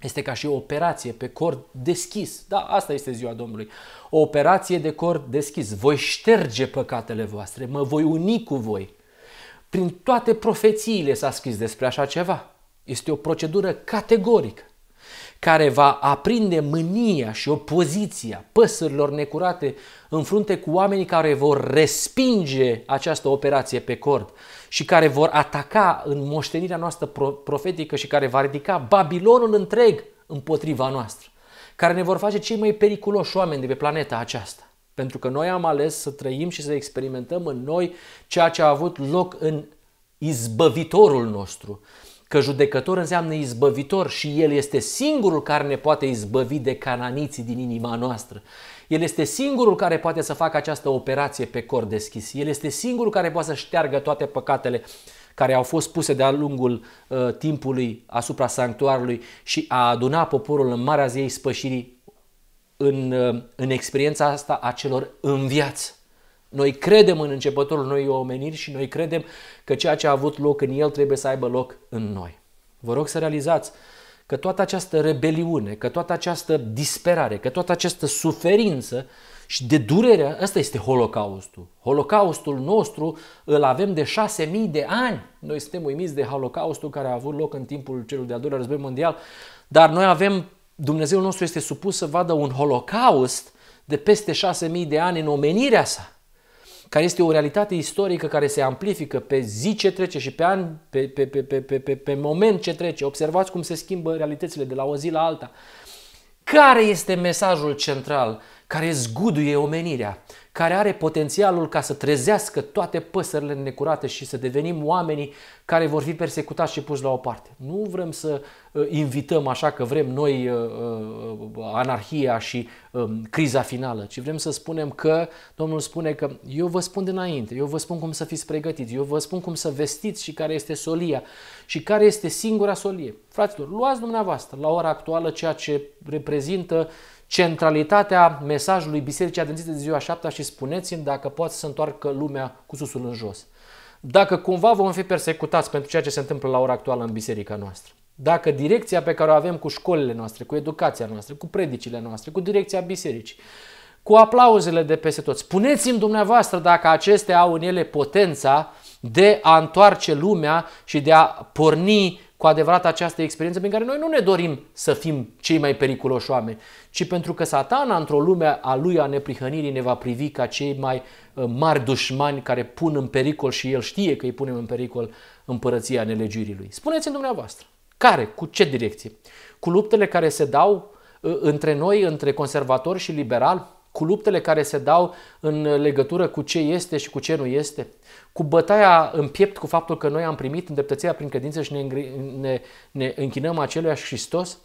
Este ca și o operație pe cord deschis. Da, asta este ziua Domnului. O operație de cord deschis. Voi șterge păcatele voastre, mă voi uni cu voi. Prin toate profețiile s-a scris despre așa ceva. Este o procedură categorică care va aprinde mânia și opoziția păsărilor necurate în frunte cu oamenii care vor respinge această operație pe cord și care vor ataca în moștenirea noastră profetică și care va ridica Babilonul întreg împotriva noastră, care ne vor face cei mai periculoși oameni de pe planeta aceasta. Pentru că noi am ales să trăim și să experimentăm în noi ceea ce a avut loc în izbăvitorul nostru, că judecător înseamnă izbăvitor și El este singurul care ne poate izbăvi de cananiții din inima noastră. El este singurul care poate să facă această operație pe cor deschis. El este singurul care poate să șteargă toate păcatele care au fost puse de-a lungul uh, timpului asupra sanctuarului și a aduna poporul în marea Zei spășirii în, uh, în experiența asta a celor în viață. Noi credem în începătorul noi omeniri și noi credem că ceea ce a avut loc în el trebuie să aibă loc în noi. Vă rog să realizați că toată această rebeliune, că toată această disperare, că toată această suferință și de durere ăsta este Holocaustul. Holocaustul nostru îl avem de 6.000 de ani. Noi suntem uimiți de Holocaustul care a avut loc în timpul celui de-al doilea război mondial, dar noi avem, Dumnezeu nostru este supus să vadă un Holocaust de peste 6.000 de ani în omenirea sa care este o realitate istorică care se amplifică pe zi ce trece și pe an, pe, pe, pe, pe, pe, pe, pe moment ce trece. Observați cum se schimbă realitățile de la o zi la alta. Care este mesajul central care zguduie omenirea? care are potențialul ca să trezească toate păsările necurate și să devenim oamenii care vor fi persecutați și puși la o parte. Nu vrem să uh, invităm așa că vrem noi uh, uh, anarhia și um, criza finală, ci vrem să spunem că Domnul spune că eu vă spun dinainte, eu vă spun cum să fiți pregătiți, eu vă spun cum să vestiți și care este solia și care este singura solie. Fraților, luați dumneavoastră la ora actuală ceea ce reprezintă centralitatea mesajului Bisericii Adventiste de ziua 7 și spuneți-mi dacă poate să întoarcă lumea cu susul în jos. Dacă cumva vom fi persecutați pentru ceea ce se întâmplă la ora actuală în biserica noastră. Dacă direcția pe care o avem cu școlile noastre, cu educația noastră, cu predicile noastre, cu direcția bisericii, cu aplauzele de peste tot. Spuneți-mi dumneavoastră dacă acestea au în ele potența de a întoarce lumea și de a porni cu adevărat această experiență prin care noi nu ne dorim să fim cei mai periculoși oameni, ci pentru că satana într-o lume a lui a neprihănirii ne va privi ca cei mai uh, mari dușmani care pun în pericol și el știe că îi punem în pericol împărăția nelegirii lui. Spuneți-mi dumneavoastră, care, cu ce direcție? Cu luptele care se dau uh, între noi, între conservatori și liberal, cu luptele care se dau în legătură cu ce este și cu ce nu este, cu bătaia în piept cu faptul că noi am primit îndreptățirea prin credință și ne, ne, ne închinăm acelui Hristos,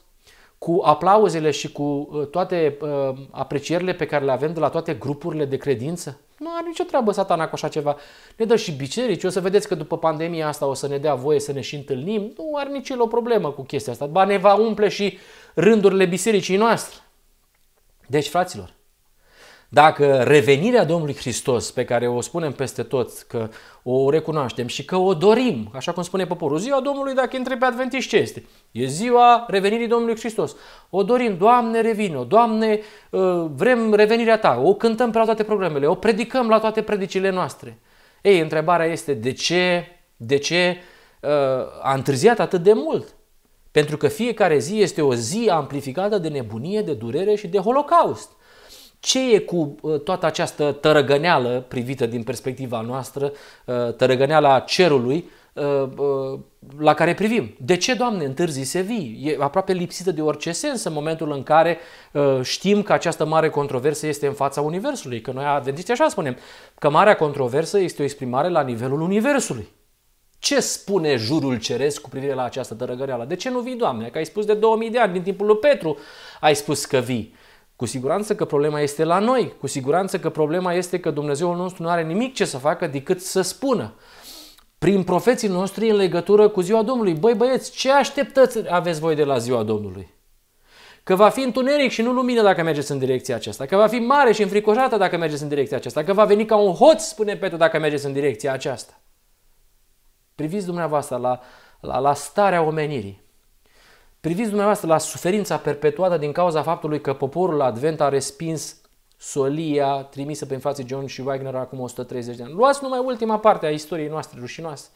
cu aplauzele și cu uh, toate uh, aprecierile pe care le avem de la toate grupurile de credință? Nu are nicio treabă satana cu așa ceva. Ne dă și biserici, o să vedeți că după pandemia asta o să ne dea voie să ne și întâlnim. Nu are nici el o problemă cu chestia asta. Ba ne va umple și rândurile bisericii noastre. Deci, fraților, dacă revenirea Domnului Hristos, pe care o spunem peste tot, că o recunoaștem și că o dorim, așa cum spune poporul, ziua Domnului, dacă intre pe adventiști ce este? E ziua revenirii Domnului Hristos. O dorim, Doamne, revină, Doamne, ă, vrem revenirea Ta, o cântăm pe la toate programele, o predicăm la toate predicile noastre. Ei, întrebarea este de ce, de ce ă, a întârziat atât de mult? Pentru că fiecare zi este o zi amplificată de nebunie, de durere și de holocaust ce e cu uh, toată această tărăgăneală privită din perspectiva noastră, uh, tărăgăneala cerului, uh, la care privim. De ce, Doamne, întârzi se vii? E aproape lipsită de orice sens în momentul în care știm că această mare controversă este în fața Universului. Că noi adventiști așa spunem, că marea controversă este o exprimare la nivelul Universului. Ce spune jurul ceresc cu privire la această tărăgăreală? De ce nu vii, Doamne? Că ai spus de 2000 de ani, din timpul lui Petru, ai spus că vii. Cu siguranță că problema este la noi, cu siguranță că problema este că Dumnezeul nostru nu are nimic ce să facă decât să spună prin profeții noștri în legătură cu ziua Domnului. Băi băieți, ce așteptăți aveți voi de la ziua Domnului? Că va fi întuneric și nu lumină dacă mergeți în direcția aceasta. Că va fi mare și înfricoșată dacă mergeți în direcția aceasta. Că va veni ca un hoț, spune Petru, dacă mergeți în direcția aceasta. Priviți dumneavoastră la, la, la starea omenirii. Priviți dumneavoastră la suferința perpetuată din cauza faptului că poporul advent a respins solia trimisă prin față John și Wagner acum 130 de ani. Luați numai ultima parte a istoriei noastre rușinoase.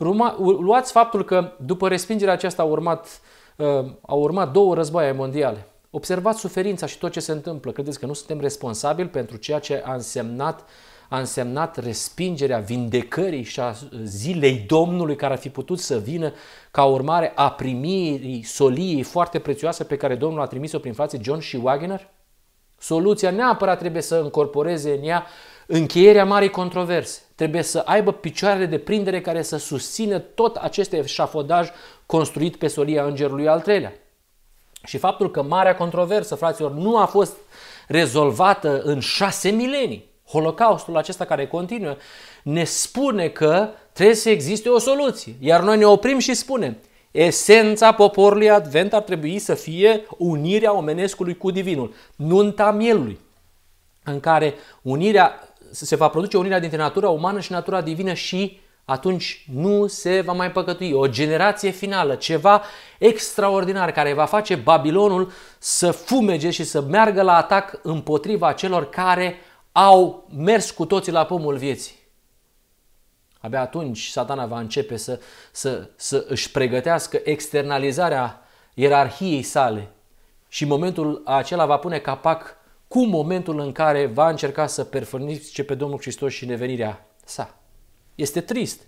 Ruma, luați faptul că după respingerea aceasta au urmat, uh, au urmat două războaie mondiale. Observați suferința și tot ce se întâmplă. Credeți că nu suntem responsabili pentru ceea ce a însemnat uh, a însemnat respingerea vindecării și a zilei Domnului care ar fi putut să vină ca urmare a primirii soliei foarte prețioase pe care Domnul a trimis-o prin față John și Wagner? Soluția neapărat trebuie să încorporeze în ea încheierea marii controverse. Trebuie să aibă picioarele de prindere care să susțină tot acest eșafodaj construit pe solia îngerului al treilea. Și faptul că marea controversă, fraților, nu a fost rezolvată în șase milenii, Holocaustul acesta care continuă ne spune că trebuie să existe o soluție. Iar noi ne oprim și spunem, esența poporului advent ar trebui să fie unirea omenescului cu divinul, nunta mielului, în care unirea, se va produce unirea dintre natura umană și natura divină și atunci nu se va mai păcătui. O generație finală, ceva extraordinar care va face Babilonul să fumege și să meargă la atac împotriva celor care au mers cu toții la pomul vieții. Abia atunci satana va începe să, să, să își pregătească externalizarea ierarhiei sale și momentul acela va pune capac cu momentul în care va încerca să perfărnice pe Domnul Hristos și nevenirea sa. Este trist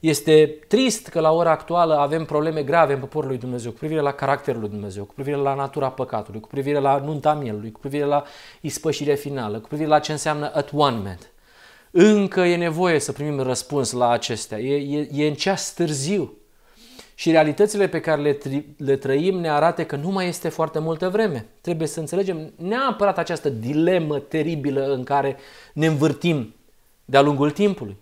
este trist că la ora actuală avem probleme grave în poporul lui Dumnezeu cu privire la caracterul lui Dumnezeu, cu privire la natura păcatului, cu privire la nunta mielului, cu privire la ispășirea finală, cu privire la ce înseamnă at one man. Încă e nevoie să primim răspuns la acestea. E, e, e în ceas târziu. Și realitățile pe care le, tri, le trăim ne arată că nu mai este foarte multă vreme. Trebuie să înțelegem neapărat această dilemă teribilă în care ne învârtim de-a lungul timpului.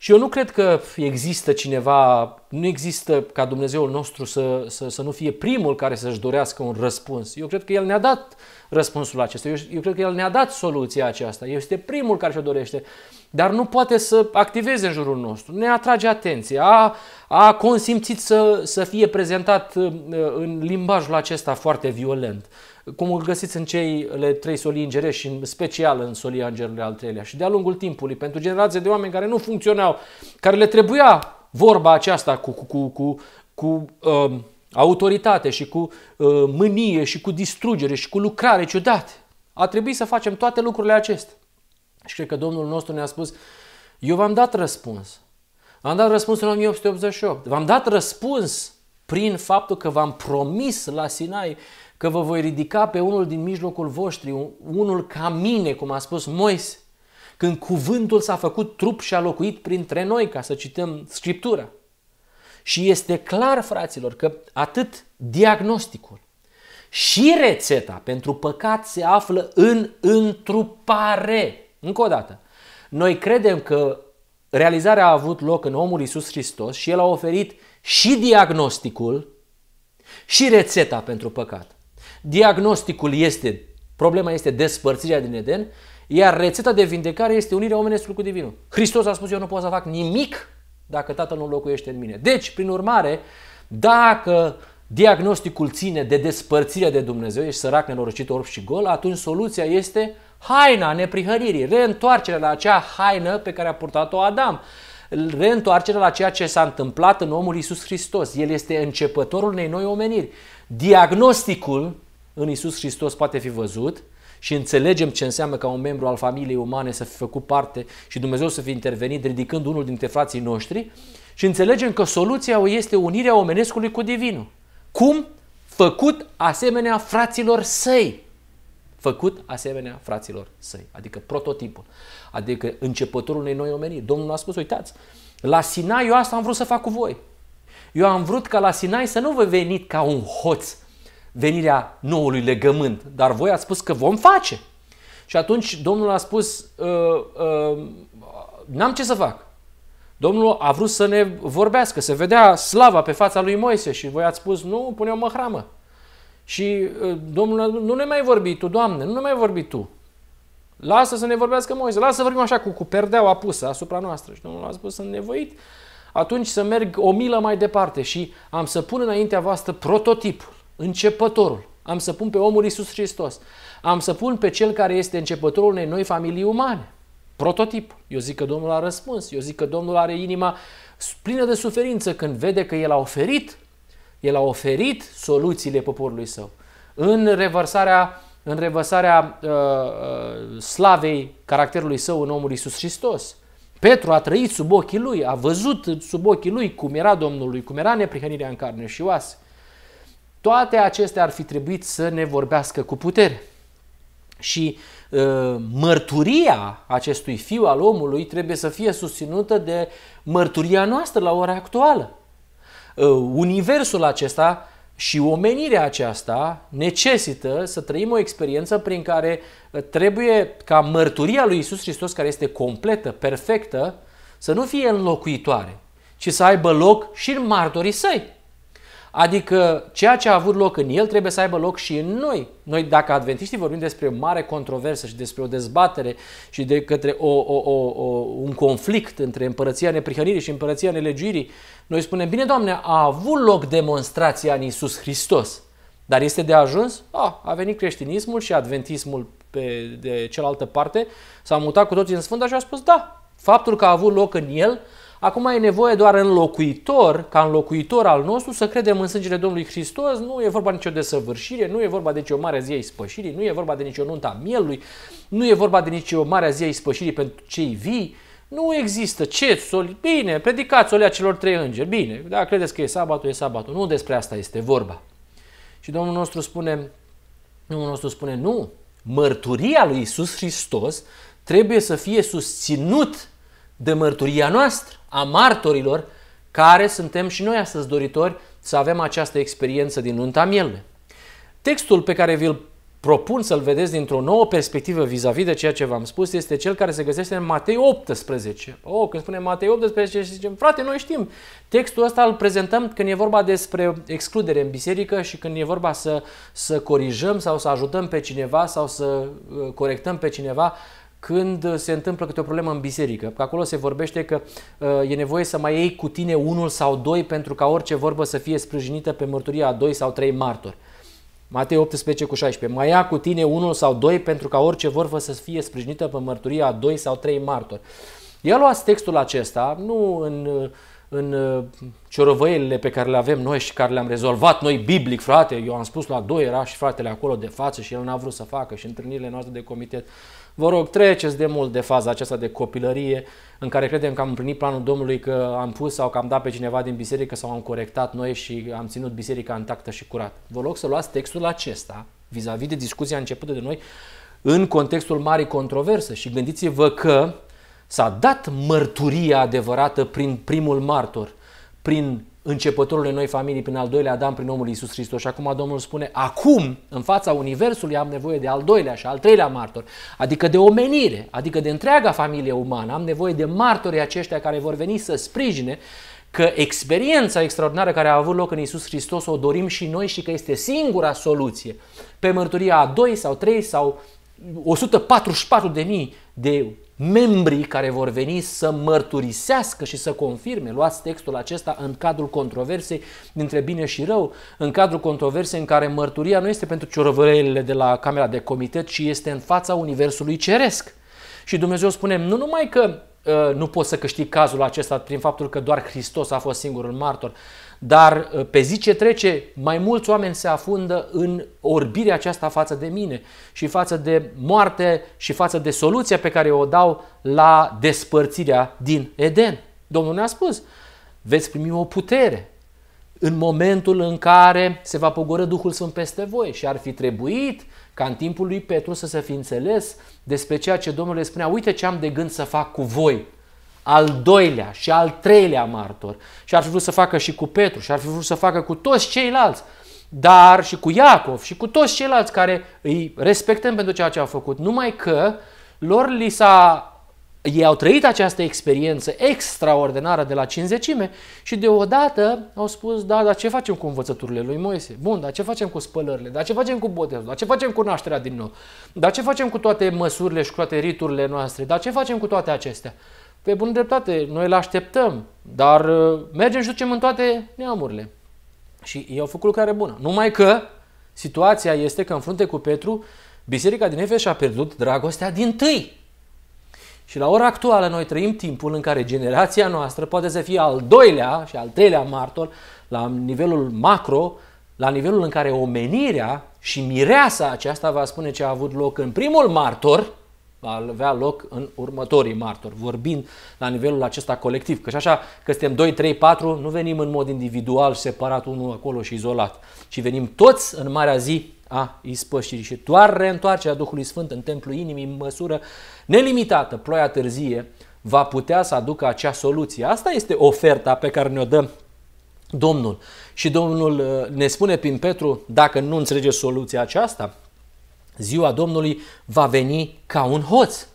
Și eu nu cred că există cineva, nu există ca Dumnezeul nostru să, să, să nu fie primul care să-și dorească un răspuns. Eu cred că El ne-a dat răspunsul acesta, eu, eu cred că El ne-a dat soluția aceasta, este primul care și-o dorește, dar nu poate să activeze în jurul nostru, ne atrage atenția, a, a consimțit să, să fie prezentat uh, în limbajul acesta foarte violent cum îl găsiți în cele trei solii îngerești și în special în solia îngerului al treilea. Și de-a lungul timpului, pentru generații de oameni care nu funcționau, care le trebuia vorba aceasta cu, cu, cu, cu, cu uh, autoritate și cu uh, mânie și cu distrugere și cu lucrare ciudată. A trebuit să facem toate lucrurile acestea. Și cred că Domnul nostru ne-a spus, eu v-am dat răspuns. Am dat răspuns în 1888. V-am dat răspuns prin faptul că v-am promis la Sinai că vă voi ridica pe unul din mijlocul voștri, unul ca mine, cum a spus Moise, când cuvântul s-a făcut trup și a locuit printre noi, ca să cităm Scriptura. Și este clar, fraților, că atât diagnosticul și rețeta pentru păcat se află în întrupare. Încă o dată, noi credem că realizarea a avut loc în omul Isus Hristos și El a oferit și diagnosticul și rețeta pentru păcat. Diagnosticul este, problema este despărțirea din Eden, iar rețeta de vindecare este unirea omenescului cu divinul. Hristos a spus, eu nu pot să fac nimic dacă Tatăl nu locuiește în mine. Deci, prin urmare, dacă diagnosticul ține de despărțirea de Dumnezeu, ești sărac, nenorocit, orb și gol, atunci soluția este haina neprihăririi, reîntoarcerea la acea haină pe care a purtat-o Adam, reîntoarcerea la ceea ce s-a întâmplat în omul Iisus Hristos. El este începătorul unei noi omeniri. Diagnosticul în Isus Hristos poate fi văzut și înțelegem ce înseamnă ca un membru al familiei umane să fi făcut parte și Dumnezeu să fi intervenit ridicând unul dintre frații noștri și înțelegem că soluția este unirea omenescului cu divinul. Cum? Făcut asemenea fraților săi. Făcut asemenea fraților săi, adică prototipul, adică începătorul unei noi omeniri. Domnul a spus, uitați, la Sinai eu asta am vrut să fac cu voi. Eu am vrut ca la Sinai să nu vă venit ca un hoț venirea noului legământ, dar voi ați spus că vom face. Și atunci Domnul a spus, uh, uh, n-am ce să fac. Domnul a vrut să ne vorbească, să vedea slava pe fața lui Moise și voi ați spus, nu, pune o măhramă. Și uh, Domnul, nu ne mai vorbi tu, Doamne, nu ne mai vorbi tu. Lasă să ne vorbească Moise, lasă să vorbim așa cu, cu perdeaua pusă asupra noastră. Și Domnul a spus, sunt nevoit atunci să merg o milă mai departe și am să pun înaintea voastră prototipul începătorul. Am să pun pe omul Isus Hristos. Am să pun pe cel care este începătorul unei noi familii umane. Prototip. Eu zic că Domnul a răspuns. Eu zic că Domnul are inima plină de suferință când vede că El a oferit, El a oferit soluțiile poporului său. În revărsarea, în revărsarea uh, uh slavei caracterului său în omul Isus Hristos. Petru a trăit sub ochii lui, a văzut sub ochii lui cum era Domnul lui, cum era neprihănirea în carne și oase. Toate acestea ar fi trebuit să ne vorbească cu putere. Și ă, mărturia acestui fiu al omului trebuie să fie susținută de mărturia noastră la ora actuală. Ă, universul acesta și omenirea aceasta necesită să trăim o experiență prin care ă, trebuie ca mărturia lui Isus Hristos, care este completă, perfectă, să nu fie înlocuitoare, ci să aibă loc și în martorii săi. Adică ceea ce a avut loc în el trebuie să aibă loc și în noi. Noi, dacă adventiștii vorbim despre o mare controversă și despre o dezbatere și de către o, o, o, o, un conflict între împărăția neprihănirii și împărăția nelegiuirii, noi spunem, bine, Doamne, a avut loc demonstrația în Iisus Hristos, dar este de ajuns? Oh, a venit creștinismul și adventismul pe, de cealaltă parte, s-a mutat cu toții în Sfânta și a spus, da, faptul că a avut loc în el Acum e nevoie doar locuitor, ca locuitor al nostru, să credem în sângele Domnului Hristos. Nu e vorba nicio de săvârșire, nu e vorba de nicio mare zi a ispășirii, nu e vorba de nicio nunta mielului, nu e vorba de nicio mare zi a ispășirii pentru cei vii. Nu există ce, soli, bine, predicați olea celor trei îngeri, bine, dacă credeți că e sabatul, e sabatul. Nu despre asta este vorba. Și Domnul nostru spune, Domnul nostru spune, nu, mărturia lui Isus Hristos trebuie să fie susținut de mărturia noastră a martorilor, care suntem și noi astăzi doritori să avem această experiență din nunta mielului. Textul pe care vi-l propun să-l vedeți dintr-o nouă perspectivă vis-a-vis de ceea ce v-am spus este cel care se găsește în Matei 18. Oh, când spunem Matei 18 și zicem, frate, noi știm, textul ăsta îl prezentăm când e vorba despre excludere în biserică și când e vorba să, să corijăm sau să ajutăm pe cineva sau să uh, corectăm pe cineva când se întâmplă câte o problemă în biserică. Că acolo se vorbește că uh, e nevoie să mai iei cu tine unul sau doi pentru ca orice vorbă să fie sprijinită pe mărturia a doi sau trei martori. Matei 18 cu 16. Mai ia cu tine unul sau doi pentru ca orice vorbă să fie sprijinită pe mărturia a doi sau trei martori. El luați textul acesta, nu în, uh, în uh, ciorovăielile pe care le avem noi și care le-am rezolvat noi biblic, frate. Eu am spus la doi, era și fratele acolo de față și el n-a vrut să facă și întâlnirile noastre de comitet. Uh, Vă rog, treceți de mult de faza aceasta de copilărie în care credem că am împlinit planul Domnului, că am pus sau că am dat pe cineva din biserică sau am corectat noi și am ținut biserica intactă și curată. Vă rog să luați textul acesta vis-a-vis -vis de discuția începută de noi în contextul marii controverse și gândiți-vă că s-a dat mărturia adevărată prin primul martor, prin începătorului noi familii prin al doilea Adam, prin omul Iisus Hristos. Și acum Domnul spune, acum, în fața Universului, am nevoie de al doilea și al treilea martor, adică de omenire, adică de întreaga familie umană. Am nevoie de martorii aceștia care vor veni să sprijine că experiența extraordinară care a avut loc în Iisus Hristos o dorim și noi și că este singura soluție pe mărturia a 2 sau 3 sau 144 de mii de membrii care vor veni să mărturisească și să confirme. Luați textul acesta în cadrul controversei dintre bine și rău, în cadrul controversei în care mărturia nu este pentru ciorovălele de la Camera de Comitet, ci este în fața Universului Ceresc. Și Dumnezeu spune, nu numai că uh, nu poți să câștigi cazul acesta prin faptul că doar Hristos a fost singurul martor, dar uh, pe zi ce trece, mai mulți oameni se afundă în orbirea aceasta față de mine și față de moarte și față de soluția pe care o dau la despărțirea din Eden. Domnul ne-a spus, veți primi o putere în momentul în care se va pogoră Duhul Sfânt peste voi și ar fi trebuit ca în timpul lui Petru să se fi înțeles despre ceea ce Domnul le spunea, uite ce am de gând să fac cu voi, al doilea și al treilea martor. Și ar fi vrut să facă și cu Petru și ar fi vrut să facă cu toți ceilalți, dar și cu Iacov și cu toți ceilalți care îi respectăm pentru ceea ce au făcut. Numai că lor li s-a ei au trăit această experiență extraordinară de la cinzecime și deodată au spus, da, dar ce facem cu învățăturile lui Moise? Bun, dar ce facem cu spălările? Dar ce facem cu botezul? Dar ce facem cu nașterea din nou? Dar ce facem cu toate măsurile și cu toate riturile noastre? Dar ce facem cu toate acestea? pe bună dreptate, noi îl așteptăm, dar uh, mergem și ducem în toate neamurile. Și ei au făcut lucrare bună. Numai că situația este că în frunte cu Petru, biserica din Efes și-a pierdut dragostea din tâi. Și la ora actuală noi trăim timpul în care generația noastră poate să fie al doilea și al treilea martor la nivelul macro, la nivelul în care omenirea și mireasa aceasta va spune ce a avut loc în primul martor, va avea loc în următorii martori, vorbind la nivelul acesta colectiv. Că și așa că suntem 2, 3, 4, nu venim în mod individual, separat unul acolo și izolat, ci venim toți în marea zi a ispășirii. Și doar reîntoarcerea Duhului Sfânt în templu inimii în măsură nelimitată, ploia târzie, va putea să aducă acea soluție. Asta este oferta pe care ne-o dă Domnul. Și Domnul uh, ne spune prin Petru, dacă nu înțelegeți soluția aceasta, Ziua Domnului va veni ca un hoț.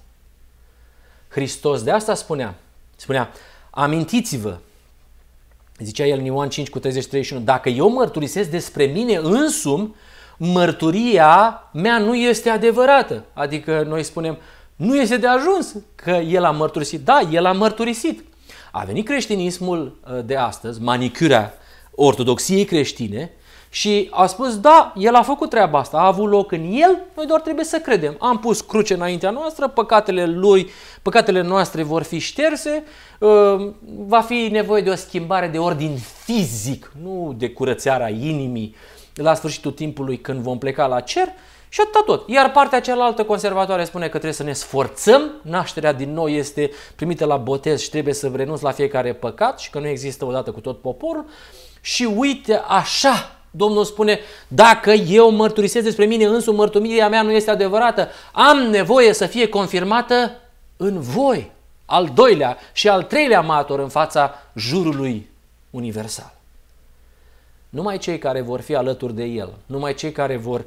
Hristos de asta spunea. Spunea, amintiți-vă, zicea el în Ioan 5 cu 31, dacă eu mărturisesc despre mine însum, mărturia mea nu este adevărată. Adică noi spunem, nu este de ajuns că el a mărturisit. Da, el a mărturisit. A venit creștinismul uh, de astăzi, manicura ortodoxiei creștine, și a spus, da, el a făcut treaba asta, a avut loc în el, noi doar trebuie să credem. Am pus cruce înaintea noastră, păcatele lui, păcatele noastre vor fi șterse, uh, va fi nevoie de o schimbare de ordin fizic, nu de curățarea inimii la sfârșitul timpului când vom pleca la cer și atât tot. Iar partea cealaltă conservatoare spune că trebuie să ne sforțăm, nașterea din nou este primită la botez și trebuie să renunți la fiecare păcat și că nu există odată cu tot poporul și uite așa Domnul spune, dacă eu mărturisesc despre mine însu, mărturia mea nu este adevărată, am nevoie să fie confirmată în voi, al doilea și al treilea mator în fața jurului universal. Numai cei care vor fi alături de El, numai cei care vor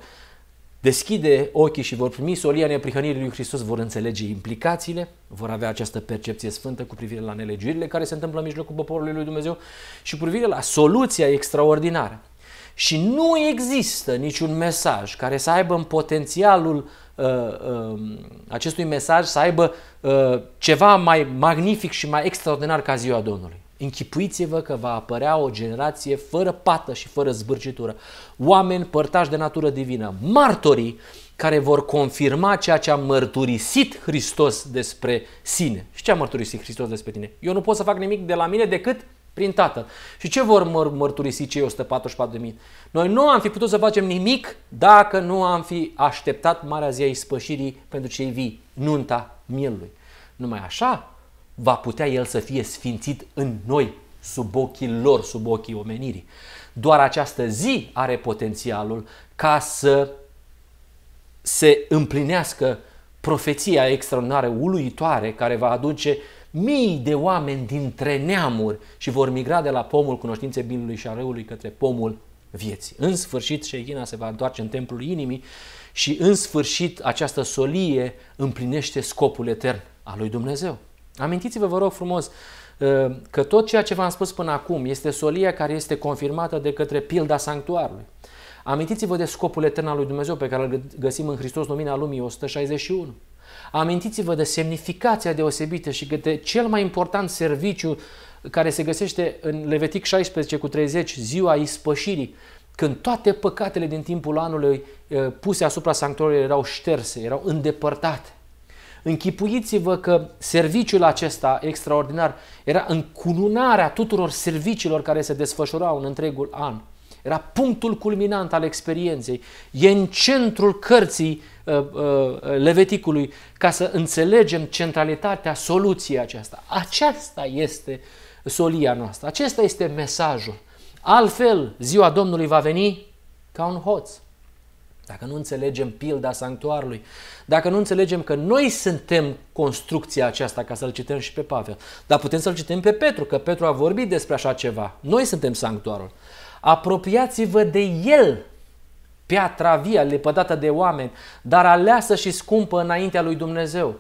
deschide ochii și vor primi solia neprihănirii lui Hristos, vor înțelege implicațiile, vor avea această percepție sfântă cu privire la nelegiurile care se întâmplă în mijlocul poporului lui Dumnezeu și cu privire la soluția extraordinară și nu există niciun mesaj care să aibă în potențialul uh, uh, acestui mesaj să aibă uh, ceva mai magnific și mai extraordinar ca ziua Domnului. Închipuiți-vă că va apărea o generație fără pată și fără zbârcitură, oameni părtași de natură divină, martorii care vor confirma ceea ce a mărturisit Hristos despre sine. Și ce a mărturisit Hristos despre tine? Eu nu pot să fac nimic de la mine decât prin Tatăl. Și ce vor măr- mărturisi cei 144.000? Noi nu am fi putut să facem nimic dacă nu am fi așteptat marea zi a ispășirii pentru cei vii, nunta mielului. Numai așa va putea El să fie sfințit în noi, sub ochii lor, sub ochii omenirii. Doar această zi are potențialul ca să se împlinească profeția extraordinară, uluitoare, care va aduce uh, mii de oameni dintre neamuri și vor migra de la pomul cunoștinței binului și a răului către pomul vieții. În sfârșit, Șehina se va întoarce în templul inimii și în sfârșit această solie împlinește scopul etern al lui Dumnezeu. Amintiți-vă, vă rog frumos, ă, că tot ceea ce v-am spus până acum este solia care este confirmată de către pilda sanctuarului. Amintiți-vă de scopul etern al lui Dumnezeu pe care îl găsim în Hristos Lumina Lumii 161. Amintiți-vă de semnificația deosebită și de cel mai important serviciu care se găsește în Levitic 16 cu 30, ziua ispășirii, când toate păcatele din timpul anului eh, puse asupra sanctuarului erau șterse, erau îndepărtate. Închipuiți-vă că serviciul acesta extraordinar era încununarea tuturor serviciilor care se desfășurau în întregul an. Era punctul culminant al experienței. E în centrul cărții Uh, uh, Leviticului ca să înțelegem centralitatea soluției aceasta. Aceasta este solia noastră, acesta este mesajul. Altfel, ziua Domnului va veni ca un hoț. Dacă nu înțelegem pilda sanctuarului, dacă nu înțelegem că noi suntem construcția aceasta, ca să-l citem și pe Pavel, dar putem să-l citim pe Petru, că Petru a vorbit despre așa ceva. Noi suntem sanctuarul. Apropiați-vă de el piatra via lepădată de oameni, dar aleasă și scumpă înaintea lui Dumnezeu.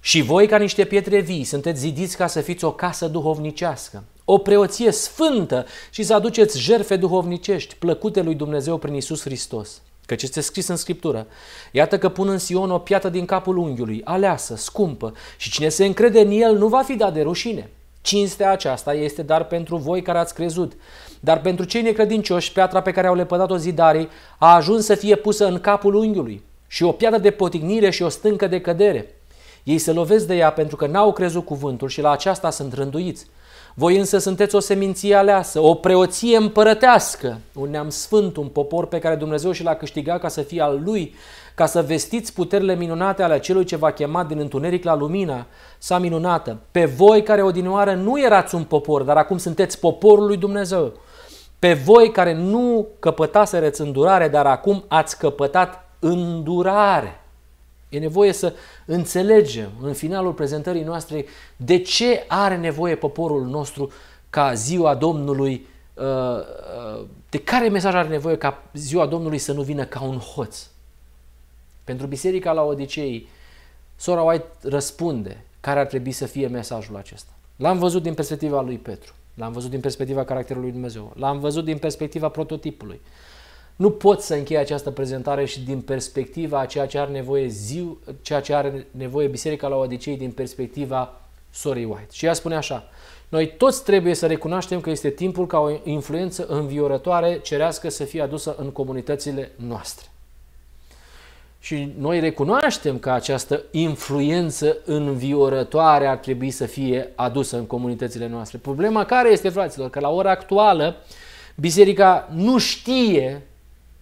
Și voi, ca niște pietre vii, sunteți zidiți ca să fiți o casă duhovnicească, o preoție sfântă și să aduceți jerfe duhovnicești, plăcute lui Dumnezeu prin Isus Hristos. Căci este scris în Scriptură, iată că pun în Sion o piată din capul unghiului, aleasă, scumpă, și cine se încrede în el nu va fi dat de rușine. Cinstea aceasta este dar pentru voi care ați crezut, dar pentru cei necredincioși, piatra pe care au lepădat-o zidarii a ajuns să fie pusă în capul unghiului și o piatră de potignire și o stâncă de cădere. Ei se lovesc de ea pentru că n-au crezut cuvântul și la aceasta sunt rânduiți. Voi însă sunteți o seminție aleasă, o preoție împărătească, un neam sfânt, un popor pe care Dumnezeu și l-a câștigat ca să fie al lui, ca să vestiți puterile minunate ale celui ce va chema din întuneric la lumina sa minunată. Pe voi care odinioară nu erați un popor, dar acum sunteți poporul lui Dumnezeu pe voi care nu căpătasereți îndurare, dar acum ați căpătat îndurare. E nevoie să înțelegem în finalul prezentării noastre de ce are nevoie poporul nostru ca ziua Domnului, uh, uh, de care mesaj are nevoie ca ziua Domnului să nu vină ca un hoț. Pentru biserica la Odicei, Sora White răspunde care ar trebui să fie mesajul acesta. L-am văzut din perspectiva lui Petru. L-am văzut din perspectiva caracterului Dumnezeu. L-am văzut din perspectiva prototipului. Nu pot să închei această prezentare și din perspectiva a ceea ce are nevoie ziu, ceea ce are nevoie Biserica la Odicei din perspectiva Sorry White. Și ea spune așa, noi toți trebuie să recunoaștem că este timpul ca o influență înviorătoare cerească să fie adusă în comunitățile noastre și noi recunoaștem că această influență înviorătoare ar trebui să fie adusă în comunitățile noastre. Problema care este, fraților, că la ora actuală biserica nu știe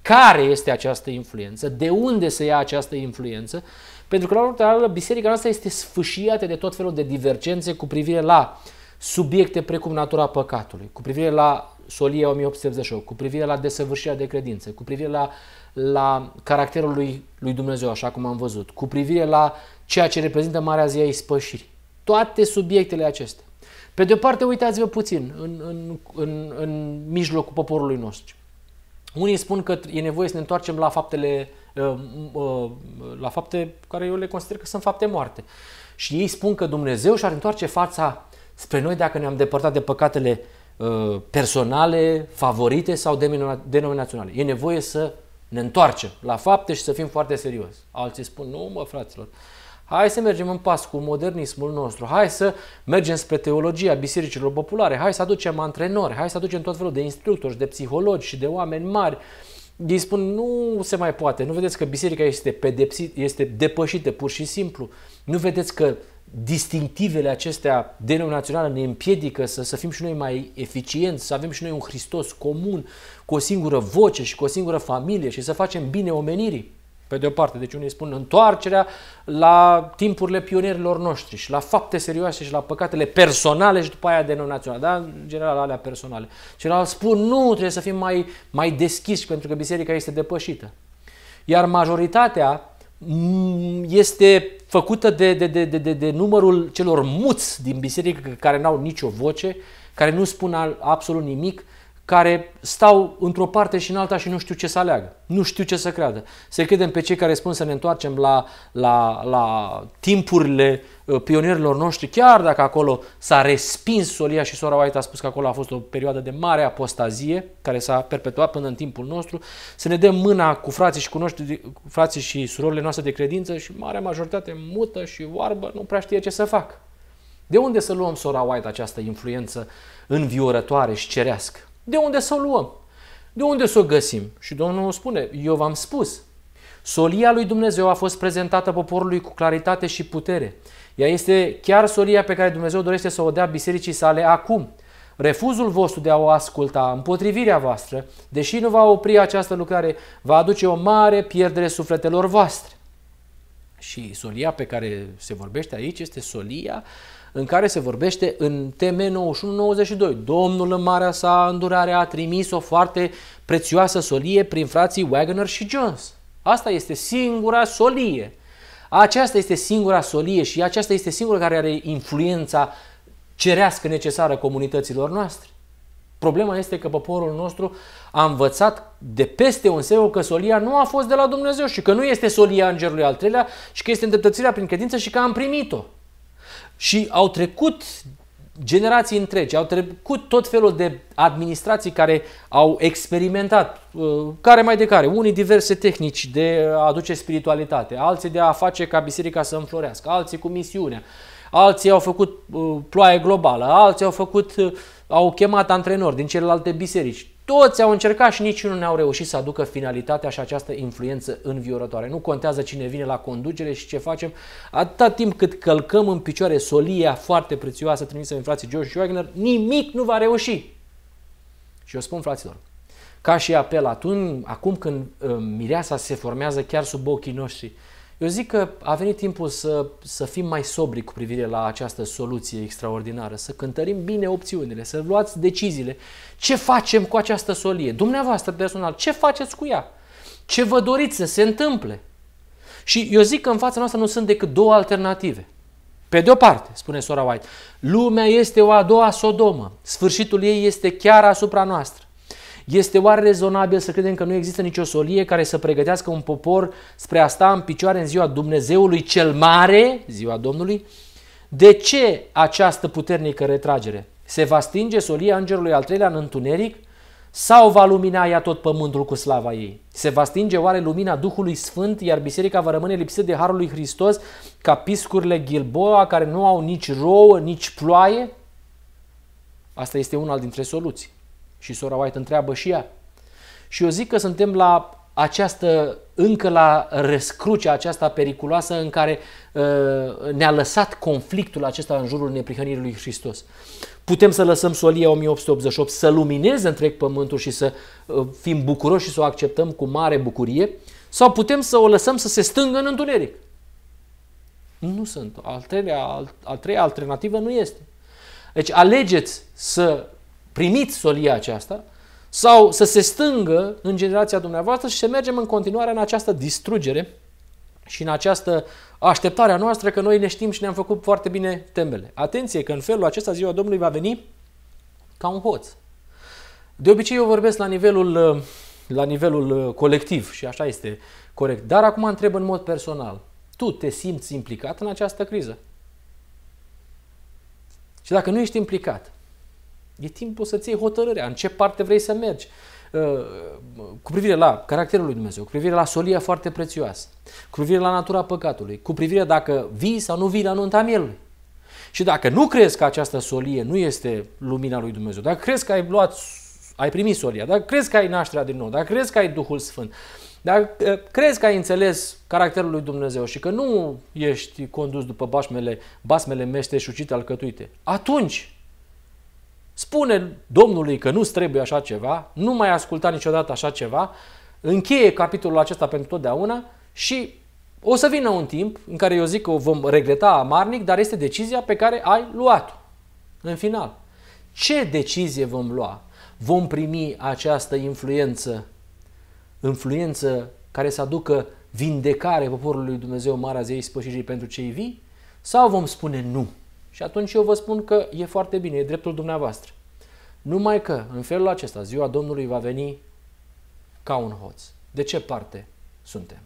care este această influență, de unde se ia această influență, pentru că la ora actuală biserica noastră este sfâșiată de tot felul de divergențe cu privire la subiecte precum natura păcatului, cu privire la solia 1888, cu privire la desăvârșirea de credință, cu privire la la caracterul lui, lui Dumnezeu, așa cum am văzut, cu privire la ceea ce reprezintă Marea Zia Ispășirii. Toate subiectele acestea. Pe de o parte, uitați-vă puțin în, în, în, în mijlocul poporului nostru. Unii spun că e nevoie să ne întoarcem la faptele uh, uh, la fapte care eu le consider că sunt fapte moarte. Și ei spun că Dumnezeu și-ar întoarce fața spre noi dacă ne-am depărtat de păcatele uh, personale, favorite sau denominaționale. E nevoie să ne întoarcem la fapte și să fim foarte serios. Alții spun, nu mă, fraților, hai să mergem în pas cu modernismul nostru, hai să mergem spre teologia bisericilor populare, hai să aducem antrenori, hai să aducem tot felul de instructori și de psihologi și de oameni mari. Ei spun, nu se mai poate, nu vedeți că biserica este pedepsit, este depășită pur și simplu, nu vedeți că distinctivele acestea denominaționale ne împiedică să, să fim și noi mai eficienți, să avem și noi un Hristos comun, cu o singură voce și cu o singură familie și să facem bine omenirii. Pe de o parte, deci unii spun întoarcerea la timpurile pionierilor noștri și la fapte serioase și la păcatele personale și după aia denominaționale, da? În general, alea personale. la spun nu, trebuie să fim mai, mai deschiși pentru că biserica este depășită. Iar majoritatea Mm, este făcută de, de, de, de, de, de numărul celor muți din biserică care n-au nicio voce, care nu spun absolut nimic, care stau într-o parte și în alta și nu știu ce să aleagă. Nu știu ce să creadă. Se credem pe cei care spun să ne întoarcem la, la, la timpurile uh, pionierilor noștri, chiar dacă acolo s-a respins solia și sora White a spus că acolo a fost o perioadă de mare apostazie care s-a perpetuat până în timpul nostru, să ne dăm mâna cu frații și cu, noștri, cu frații și surorile noastre de credință și marea majoritate mută și oarbă nu prea știe ce să fac. De unde să luăm sora White această influență înviorătoare și cerească? De unde să o luăm? De unde să o găsim? Și Domnul spune, eu v-am spus. Solia lui Dumnezeu a fost prezentată poporului cu claritate și putere. Ea este chiar solia pe care Dumnezeu dorește să o dea bisericii sale acum. Refuzul vostru de a o asculta, împotrivirea voastră, deși nu va opri această lucrare, va aduce o mare pierdere sufletelor voastre. Și solia pe care se vorbește aici este solia în care se vorbește în TM 91-92. Domnul în marea sa îndurare a trimis o foarte prețioasă solie prin frații Wagner și Jones. Asta este singura solie. Aceasta este singura solie și aceasta este singura care are influența cerească necesară comunităților noastre. Problema este că poporul nostru a învățat de peste un secol că solia nu a fost de la Dumnezeu și că nu este solia îngerului al treilea și că este îndreptățirea prin credință și că am primit-o. Și au trecut generații întregi, au trecut tot felul de administrații care au experimentat, uh, care mai de care, unii diverse tehnici de a aduce spiritualitate, alții de a face ca biserica să înflorească, alții cu misiunea, alții au făcut uh, ploaie globală, alții au făcut, uh, au chemat antrenori din celelalte biserici, toți au încercat și niciunul n-au reușit să aducă finalitatea și această influență înviorătoare. Nu contează cine vine la conducere și ce facem, atâta timp cât călcăm în picioare solia foarte prețioasă trimisă în frații George Wagner, nimic nu va reuși. Și eu spun, fraților, ca și apel atunci, acum când uh, mireasa se formează chiar sub ochii noștri, uh, eu zic că a venit timpul să, să fim mai sobri cu privire la această soluție extraordinară, să cântărim bine opțiunile, să luați deciziile. Ce facem cu această solie? Dumneavoastră personal, ce faceți cu ea? Ce vă doriți să se întâmple? Și eu zic că în fața noastră nu sunt decât două alternative. Pe de o parte, spune sora White, lumea este o a doua Sodomă, sfârșitul ei este chiar asupra noastră. Este oare rezonabil să credem că nu există nicio solie care să pregătească un popor spre a sta în picioare în ziua Dumnezeului cel Mare, ziua Domnului? De ce această puternică retragere? Se va stinge solia Îngerului al treilea în întuneric? Sau va lumina ea tot pământul cu slava ei? Se va stinge oare lumina Duhului Sfânt, iar biserica va rămâne lipsită de Harul lui Hristos ca piscurile Gilboa care nu au nici rouă, nici ploaie? Asta este una dintre soluții. Și sora White întreabă și ea. Și eu zic că suntem la această, încă la rescrucea aceasta periculoasă în care uh, ne-a lăsat conflictul acesta în jurul neprihănirii lui Hristos. Putem să lăsăm solia 1888 să lumineze întreg pământul și să uh, fim bucuroși și să o acceptăm cu mare bucurie sau putem să o lăsăm să se stângă în întuneric. Nu sunt. Al treia, al, al treia alternativă nu este. Deci alegeți să primit solia aceasta, sau să se stângă în generația dumneavoastră și să mergem în continuare în această distrugere și în această așteptare a noastră că noi ne știm și ne-am făcut foarte bine temele. Atenție că în felul acesta ziua Domnului va veni ca un hoț. De obicei eu vorbesc la nivelul, la nivelul colectiv și așa este corect. Dar acum întreb în mod personal. Tu te simți implicat în această criză? Și dacă nu ești implicat, E timpul să-ți iei hotărârea, în ce parte vrei să mergi. Uh, cu privire la caracterul lui Dumnezeu, cu privire la solia foarte prețioasă, cu privire la natura păcatului, cu privire dacă vii sau nu vii la nunta mielului. Și dacă nu crezi că această solie nu este lumina lui Dumnezeu, dacă crezi că ai luat, ai primit solia, dacă crezi că ai nașterea din nou, dacă crezi că ai Duhul Sfânt, dacă uh, crezi că ai înțeles caracterul lui Dumnezeu și că nu ești condus după basmele, basmele meșteșucite, alcătuite, atunci Spune Domnului că nu-ți trebuie așa ceva, nu mai asculta niciodată așa ceva, încheie capitolul acesta pentru totdeauna și o să vină un timp în care eu zic că o vom regreta amarnic, dar este decizia pe care ai luat-o. În final, ce decizie vom lua? Vom primi această influență, influență care să aducă vindecare poporului Dumnezeu Marea Zei Spășirii pentru cei vii? Sau vom spune nu? Și atunci eu vă spun că e foarte bine, e dreptul dumneavoastră. Numai că, în felul acesta, ziua Domnului va veni ca un hoț. De ce parte suntem?